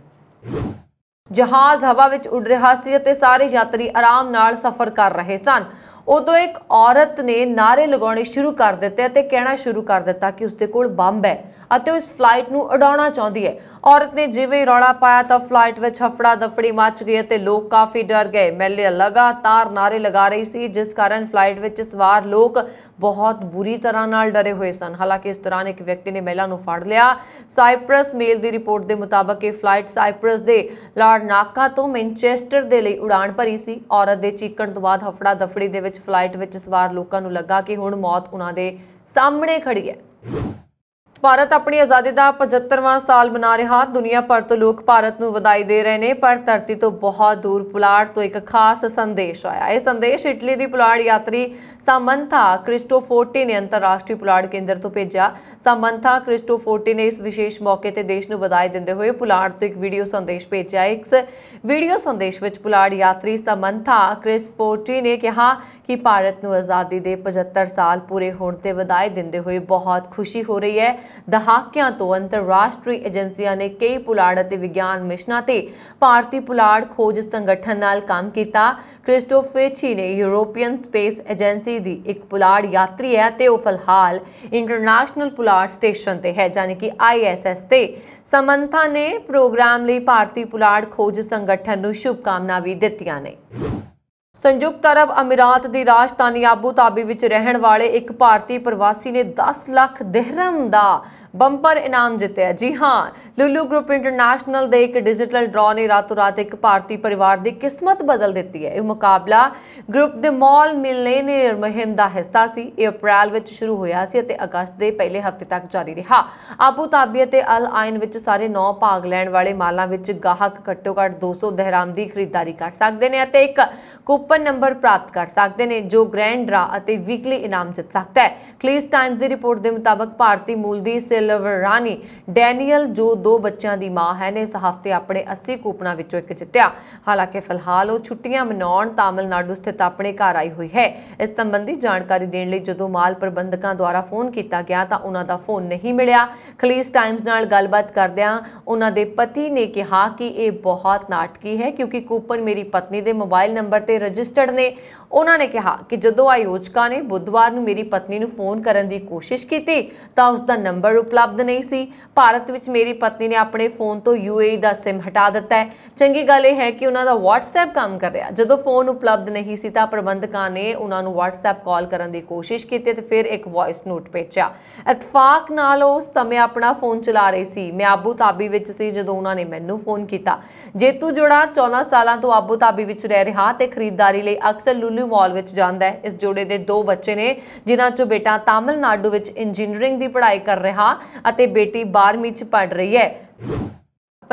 ਜਹਾਜ਼ ਹਵਾ ਵਿੱਚ ਉੱਡ ਰਿਹਾ ਸੀ ਅਤੇ ਸਾਰੇ ਯਾਤਰੀ ਆਰਾਮ ਨਾਲ ਸਫ਼ਰ ਕਰ ਰਹੇ ਸਨ ਉਦੋਂ ਇੱਕ ਔਰਤ ਨੇ ਨਾਰੇ ਲਗਾਉਣੇ ਸ਼ੁਰੂ ਕਰ ਦਿੱਤੇ ਅਤੇ ਕਹਿਣਾ ਸ਼ੁਰੂ ਕਰ ਦਿੱਤਾ ਕਿ ਉਸਦੇ ਕੋਲ ਬੰਬ ਹੈ ਅਤੇ ਉਸ ਫਲਾਈਟ ਨੂੰ ਉਡਾਉਣਾ ਚਾਹੁੰਦੀ ਹੈ ਔਰਤ ਨੇ ਜਿਵੇਂ ਰੌਲਾ ਪਾਇਆ ਤਾਂ ਫਲਾਈਟ ਵਿੱਚ ਹਫੜਾ ਦਫੜੀ ਮਚ ਗਈ ਅਤੇ ਲੋਕ ਕਾਫੀ ਡਰ ਗਏ ਮੈਲੇ ਲਗਾਤਾਰ ਨਾਰੇ ਲਗਾ ਰਹੀ ਸੀ ਜਿਸ ਕਾਰਨ ਫਲਾਈਟ ਵਿੱਚ ਸਵਾਰ ਲੋਕ ਬਹੁਤ ਬੁਰੀ ਤਰ੍ਹਾਂ ਨਾਲ ਡਰੇ ਹੋਏ ਸਨ ਹਾਲਾਂਕਿ ਇਸ ਦੌਰਾਨ ਇੱਕ ਵਿਅਕਤੀ ਨੇ ਮਹਿਲਾ ਨੂੰ ਫੜ ਲਿਆ ਸਾਈਪ੍ਰਸ ਮੇਲ ਦੀ ਰਿਪੋਰਟ ਦੇ ਮੁਤਾਬਕ ਇਹ ਫਲਾਈਟ ਸਾਈਪ੍ਰਸ ਦੇ ਲਾਰਡ ਨਾਕਾ ਤੋਂ ਮੈਂਚੈਸਟਰ ਦੇ ਲਈ ਉਡਾਣ ਭਰੀ ਸੀ ਔਰਤ ਦੇ ਚੀਕਣ ਤੋਂ ਬਾਅਦ ਹਫੜਾ ਦਫੜੀ ਦੇ ਵਿੱਚ ਫਲਾਈਟ ਵਿੱਚ ਸਵਾਰ ਲੋਕਾਂ ਨੂੰ ਲੱਗਾ ਕਿ ਹੁਣ ਮੌਤ ਉਹਨਾਂ ਦੇ ਸਾਹਮਣੇ ਖੜੀ ਹੈ ਭਾਰਤ ਆਪਣੀ ਆਜ਼ਾਦੀ ਦਾ 75ਵਾਂ ਸਾਲ ਮਨਾ ਰਿਹਾ ਦੁਨੀਆ ਭਰ ਤੋਂ ਲੋਕ ਭਾਰਤ ਨੂੰ ਵਧਾਈ ਦੇ ਰਹੇ ਨੇ ਪਰ ਧਰਤੀ ਤੋਂ ਬਹੁਤ ਦੂਰ ਪੁਲਾੜ ਤੋਂ ਇੱਕ ਖਾਸ ਸੰਦੇਸ਼ ਆਇਆ ਇਹ ਸੰਦੇਸ਼ ਇਟਲੀ ਦੀ ਪੁਲਾੜ ਯਾਤਰੀ ਸਮੰਥਾ ਕ੍ਰਿਸਟੋਫੋਰਟੀ ਨੇ ਅੰਤਰਰਾਸ਼ਟਰੀ ਪੁਲਾੜ ਕੇਂਦਰ ਤੋਂ ਭੇਜਿਆ ਸਮੰਥਾ ਕ੍ਰਿਸਟੋਫੋਰਟੀ ਨੇ ਇਸ ਵਿਸ਼ੇਸ਼ ਮੌਕੇ ਤੇ ਦੇਸ਼ ਨੂੰ ਵਧਾਈ ਦਿੰਦੇ ਹੋਏ ਪੁਲਾੜ ਤੋਂ ਇੱਕ ਵੀਡੀਓ ਸੰਦੇਸ਼ ਭੇਜਿਆ ਇਸ ਵੀਡੀਓ ਸੰਦੇਸ਼ ਵਿੱਚ ਪੁਲਾੜ ਯਾਤਰੀ ਸਮੰਥਾ ਕ੍ਰਿਸਟੋਫੋਰਟੀ ਨੇ ਕਿਹਾ ਕਿ ਭਾਰਤ ਨੂੰ ਆਜ਼ਾਦੀ ਦੇ 75 ਸਾਲ ਪੂਰੇ ਹੋਣ ਤੇ ਵਧਾਈ ਦਿੰਦੇ ਹੋਏ ਬਹੁਤ ਖੁਸ਼ੀ ਹੋ ਰਹੀ ਹੈ ਦਹਾਕਿਆਂ ਤੋਂ ਅੰਤਰਰਾਸ਼ਟਰੀ ਏਜੰਸੀਆਂ ਨੇ ਕਈ ਪੁਲਾੜ ਅਤੇ ਵਿਗਿਆਨ ਮਿਸ਼ਨਾਂ ਤੇ ਭਾਰਤੀ ਪੁਲਾੜ ਖੋਜ ਸੰਗਠਨ ਨਾਲ ਕੰਮ ਕੀਤਾ ਕ੍ਰਿਸਟੋਫੇਚੀ ਨੇ ਯੂਰੋਪੀਅਨ ਸਪੇਸ ਏਜੰਸੀ ਦੀ ਇੱਕ ਪੁਲਾੜ ਯਾਤਰੀ ਹੈ ਤੇ ਉਹ ਫਿਲਹਾਲ ਇੰਟਰਨੈਸ਼ਨਲ ਪੁਲਾੜ ਸਟੇਸ਼ਨ ਤੇ ਹੈ ਜਾਨੀ ਕਿ ਆਈਐਸਐਸ ਤੇ ਸਮੰਥਾ ਨੇ ਪ੍ਰੋਗਰਾਮ ਲਈ ਭਾਰਤੀ ਪੁਲਾੜ ਖੋਜ ਸੰਗਠਨ ਨੂੰ ਸ਼ੁਭਕਾਮਨਾ ਵੀ ਦਿੱਤੀਆਂ ਨੇ ਸੰਯੁਕਤ ਅਰਬ ਅਮੀਰਾਤ ਦੀ ਰਾਜਧਾਨੀ ਆਬੂ ਧਾਬੀ ਵਿੱਚ ਰਹਿਣ ਵਾਲੇ ਇੱਕ ਭਾਰਤੀ ਪ੍ਰਵਾਸੀ ਨੇ 10 ਲੱਖ ਦਿਰਹਮ ਦਾ ਬੰਪਰ ਇਨਾਮ ਜਿੱਤਿਆ ਜੀ ਹਾਂ ਲੂਲੂ ਗਰੁੱਪ ਇੰਟਰਨੈਸ਼ਨਲ ਦੇ ਇੱਕ ਡਿਜੀਟਲ ਡਰਾ ਨੇ ਰਾਤੋਂ ਰਾਤ ਇੱਕ ਭਾਰਤੀ ਪਰਿਵਾਰ ਦੀ ਕਿਸਮਤ ਬਦਲ ਦਿੱਤੀ ਹੈ ਇਹ ਮੁਕਾਬਲਾ ਗਰੁੱਪ ਦੇ ਮਿਲਨੇ ਨੇ ਮਹਿਮ ਦਾ ਹਿੱਸਾ ਸੀ ਇਹ ਅਪ੍ਰੈਲ ਵਿੱਚ ਸ਼ੁਰੂ ਹੋਇਆ ਸੀ ਅਤੇ ਅਗਸਤ ਦੇ ਪਹਿਲੇ ਹਫ਼ਤੇ ਤੱਕ ਜਾਰੀ ਰਿਹਾ ਆਬੂ ਧਾਬੀ ਅਤੇ ਅਲ ਆਇਨ ਵਿੱਚ ਸਾਰੇ 9 ਭਾਗ ਲੈਣ ਵਾਲੇ ਮਾਲਾਂ ਵਿੱਚ ਗਾਹਕ ਘੱਟੋ ਘੱਟ 200 ਦਿਰਹਮ ਦੀ ਖਰੀਦਦਾਰੀ ਕਰ ਸਕਦੇ ਨੇ ਅਤੇ ਇੱਕ ਕੂਪਨ ਨੰਬਰ ਪ੍ਰਾਪਤ ਕਰ ਸਕਦੇ ਨੇ ਜੋ ਗ੍ਰੈਂਡ ਡਰਾ ਅਤੇ ਵੀਕਲੀ ਇਨਾਮ ਜਿੱਤ ਸਕਦਾ ਹੈ ਕਲੀਸ ਟਾਈਮਜ਼ ਦੀ ਰਿਪੋਰਟ ਦੇ ਮੁਤਾਬਕ ਭਾਰਤੀ ਮੂਲ ਦੀ ਸਿਲਵਰ ਰਾਣੀ ਡੈਨੀਅਲ ਜੋ ਦੋ ਬੱਚਿਆਂ ਦੀ ਮਾਂ ਹੈ ਨੇ ਇਸ ਹਫ਼ਤੇ ਆਪਣੇ 80 ਕੂਪਨਾਂ ਵਿੱਚੋਂ ਇੱਕ ਜਿੱਤਿਆ ਹਾਲਾਂਕਿ ਫਿਲਹਾਲ ਉਹ ਛੁੱਟੀਆਂ ਮਨਾਉਣ ਤਾਮਿਲਨਾਡੂ ਸਥਿਤ ਆਪਣੇ ਘਰ ਆਈ ਹੋਈ ਹੈ ਇਸ ਸੰਬੰਧੀ ਜਾਣਕਾਰੀ ਦੇਣ ਲਈ ਜਦੋਂ ਮਾਲ ਪ੍ਰਬੰਧਕਾਂ ਦੁਆਰਾ ਫੋਨ ਕੀਤਾ ਗਿਆ ਤਾਂ ਉਹਨਾਂ ਦਾ ਫੋਨ ਨਹੀਂ ਮਿਲਿਆ ਕਲੀਸ ਟਾਈਮਜ਼ ਨਾਲ ਗੱਲਬਾਤ ਕਰਦਿਆਂ ਉਹਨਾਂ ਦੇ ਪਤੀ ਨੇ ਕਿਹਾ ਕਿ ਇਹ ਬਹੁਤ ਨਾਟਕੀ ਹੈ ਕਿਉਂਕਿ ਕੂਪਨ ਮੇਰੀ ਪਤਨੀ ਦੇ ਮੋਬਾਈਲ ਨੰਬਰ നേരത്തെ രജിസ്റ്റേർഡിനെ ਉਹਨਾਂ ਨੇ ਕਿਹਾ ਕਿ ਜਦੋਂ ਆਯੋਜਕਾਂ ਨੇ ਬੁੱਧਵਾਰ ਨੂੰ ਮੇਰੀ ਪਤਨੀ ਨੂੰ ਫੋਨ ਕਰਨ ਦੀ ਕੋਸ਼ਿਸ਼ ਕੀਤੀ ਤਾਂ ਉਸ ਦਾ ਨੰਬਰ ਉਪਲਬਧ ਨਹੀਂ ਸੀ ਭਾਰਤ ਵਿੱਚ ਮੇਰੀ ਪਤਨੀ ਨੇ ਆਪਣੇ ਫੋਨ ਤੋਂ ਯੂਏਈ ਦਾ SIM ਹਟਾ ਦਿੱਤਾ ਹੈ ਚੰਗੀ ਗੱਲ ਇਹ ਹੈ ਕਿ ਉਹਨਾਂ ਦਾ WhatsApp ਕੰਮ ਕਰ ਰਿਹਾ ਜਦੋਂ ਫੋਨ ਉਪਲਬਧ ਨਹੀਂ ਸੀ ਤਾਂ ਪ੍ਰਬੰਧਕਾਂ ਨੇ ਉਹਨਾਂ ਨੂੰ WhatsApp ਕਾਲ ਕਰਨ ਦੀ ਕੋਸ਼ਿਸ਼ ਕੀਤੀ ਤੇ ਫਿਰ ਇੱਕ ਵੌਇਸ ਨੋਟ ਭੇਜਿਆ ਇਤਫਾਕ ਨਾਲ ਉਸ ਸਮੇਂ ਆਪਣਾ ਫੋਨ ਚਲਾ ਰਹੀ ਸੀ ਮੈਂ ਆਬੂ ਤਾਬੀ ਵਿੱਚ ਸੀ ਜਦੋਂ ਉਹਨਾਂ ਨੇ ਮੈਨੂੰ ਫੋਨ ਕੀਤਾ ਜੇਤੂ ਜੋੜਾ 14 ਸਾਲਾਂ ਤੋਂ ਆਬੂ ਤਾਬੀ ਵਿੱਚ ਰਹਿ ਰਿਹਾ ਤੇ ਖਰੀਦਦਾਰੀ ਲਈ ਅਕਸਰ ਲੁਲੂ ਡਬਲਯੂ ਮਾਲ ਵਿੱਚ ਜਾਂਦਾ ਹੈ ਇਸ ਜੋੜੇ ਦੇ ਦੋ ਬੱਚੇ ਨੇ ਜਿਨ੍ਹਾਂ ਚੋਂ ਬੇਟਾ ਤਾਮਿਲਨਾਡੂ ਵਿੱਚ ਇੰਜੀਨੀਅਰਿੰਗ ਦੀ ਪੜ੍ਹਾਈ ਕਰ ਰਿਹਾ ਅਤੇ ਬੇਟੀ 12ਵੀਂ ਚ ਪੜ੍ਹ ਰਹੀ ਹੈ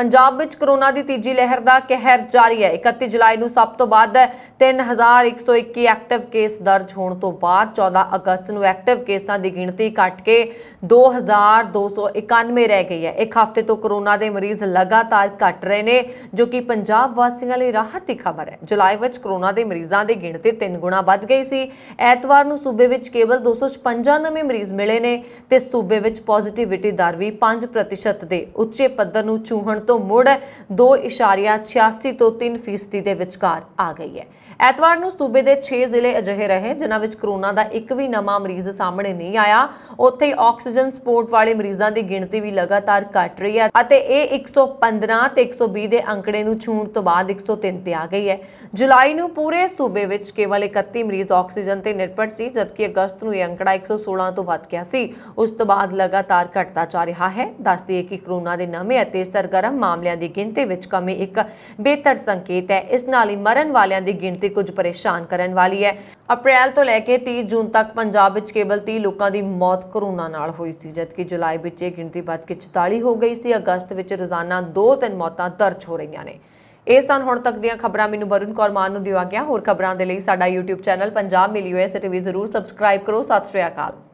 ਪੰਜਾਬ ਵਿੱਚ ਕਰੋਨਾ ਦੀ ਤੀਜੀ ਲਹਿਰ ਦਾ ਕਹਿਰ ਜਾਰੀ ਹੈ 31 ਜੁਲਾਈ ਨੂੰ ਸਭ ਤੋਂ ਵੱਧ 3121 ਐਕਟਿਵ ਕੇਸ ਦਰਜ ਹੋਣ ਤੋਂ ਬਾਅਦ 14 ਅਗਸਤ ਨੂੰ ਐਕਟਿਵ ਕੇਸਾਂ ਦੀ ਗਿਣਤੀ ਘਟ ਕੇ 2291 ਰਹਿ ਗਈ ਹੈ ਇੱਕ ਹਫ਼ਤੇ ਤੋਂ ਕਰੋਨਾ ਦੇ ਮਰੀਜ਼ ਲਗਾਤਾਰ ਘਟ ਰਹੇ ਨੇ ਜੋ ਕਿ ਪੰਜਾਬ ਵਾਸੀਆਂ ਲਈ ਰਾਹਤ ਦੀ ਖਬਰ ਹੈ ਜੁਲਾਈ ਵਿੱਚ ਕਰੋਨਾ ਦੇ ਮਰੀਜ਼ਾਂ ਦੀ ਗਿਣਤੀ 3 ਗੁਣਾ ਵੱਧ ਗਈ ਸੀ ਐਤਵਾਰ ਨੂੰ ਸੂਬੇ ਵਿੱਚ ਕੇਵਲ 256 ਨਵੇਂ ਮਰੀਜ਼ ਮਿਲੇ ਨੇ ਤੇ ਸੂਬੇ ਵਿੱਚ ਪੋਜ਼ਿਟਿਵਿਟੀ ਦਰ ਵੀ 5% ਦੇ ਉੱਚੇ ਪੱਧਰ ਨੂੰ ਚੂਹਣ ਤੋਂ ਮੁੜ 2.86 ਤੋਂ 3 ਫੀਸਦੀ ਦੇ ਵਿਚਕਾਰ ਆ ਗਈ ਹੈ ਐਤਵਾਰ ਨੂੰ ਸੂਬੇ ਦੇ 6 ਜ਼ਿਲ੍ਹੇ ਅਜਿਹੇ ਰਹੇ ਜਿਨ੍ਹਾਂ ਵਿੱਚ ਕਰੋਨਾ ਦਾ ਇੱਕ ਵੀ ਨਵਾਂ ਮਰੀਜ਼ ਸਾਹਮਣੇ ਨਹੀਂ ਆਇਆ ਉੱਥੇ ਹੀ ਆਕਸੀਜਨ ਸਪੋਰਟ ਵਾਲੇ ਮਰੀਜ਼ਾਂ ਦੀ ਗਿਣਤੀ ਵੀ ਲਗਾਤਾਰ ਘਟ ਰਹੀ ਹੈ ਅਤੇ ਇਹ 115 ਤੇ 120 ਦੇ ਅੰਕੜੇ ਨੂੰ ਛੂਣ ਤੋਂ ਬਾਅਦ 103 ਤੇ ਆ ਗਈ ਹੈ ਜੁਲਾਈ ਨੂੰ ਪੂਰੇ ਸੂਬੇ ਵਿੱਚ ਕੇਵਲ 31 ਮਰੀਜ਼ ਆਕਸੀਜਨ ਤੇ ਨਿਰਭਰ ਸੀ ਜਦਕਿ ਅਗਸਤ ਨੂੰ ਇਹ ਅੰਕੜਾ 116 ਤੋਂ ਵੱਧ ਗਿਆ ਸੀ ਉਸ ਤੋਂ ਬਾਅਦ ਲਗਾਤਾਰ ਘਟਦਾ ਜਾ ਰਿਹਾ ਹੈ ਦੱਸਦੀ ਹੈ ਕਿ ਕਰੋਨਾ ਦੇ ਨਵੇਂ ਅਤੇ ਸਰਗਰਮ ਮਾਮਲਿਆਂ ਦੀ ਗਿਣਤੀ ਵਿੱਚ ਕਮੀ ਇੱਕ ਬਿਹਤਰ ਸੰਕੇਤ ਹੈ ਇਸ ਨਾਲ ਹੀ ਮਰਨ ਵਾਲਿਆਂ ਦੀ ਗਿਣਤੀ ਕੁਝ ਪਰੇਸ਼ਾਨ ਕਰਨ ਵਾਲੀ ਹੈ ਅਪ੍ਰੈਲ ਤੋਂ ਲੈ ਕੇ 30 ਜੂਨ ਤੱਕ ਪੰਜਾਬ ਵਿੱਚ ਕੇਵਲ 30 ਲੋਕਾਂ ਦੀ ਮੌਤ ਕਰੋਨਾ ਨਾਲ ਹੋਈ ਸੀ ਜਦਕਿ ਜੁਲਾਈ ਵਿੱਚ ਇਹ ਗਿਣਤੀ ਵੱਧ ਕੇ 44 ਹੋ ਗਈ ਸੀ ਅਗਸਤ ਵਿੱਚ ਰੋਜ਼ਾਨਾ 2-3 ਮੌਤਾਂ ਦਰਜ ਹੋ ਰਹੀਆਂ ਨੇ ਇਹ ਸਨ ਹੁਣ ਤੱਕ ਦੀਆਂ ਖਬਰਾਂ ਮੈਨੂੰ ਵਰੁਣ ਕੌਰ ਮਾਨ ਨੂੰ ਦਿਵਾ ਗਿਆ ਹੋਰ ਖਬਰਾਂ ਦੇ ਲਈ ਸਾਡਾ YouTube ਚੈਨਲ ਪੰਜਾਬ ਮਿਲੀਓ ਸਟੇ ਵੀ ਜ਼ਰੂਰ ਸਬਸਕ੍ਰਾਈਬ ਕਰੋ ਸਤਿ ਸ਼੍ਰੀ ਅਕਾਲ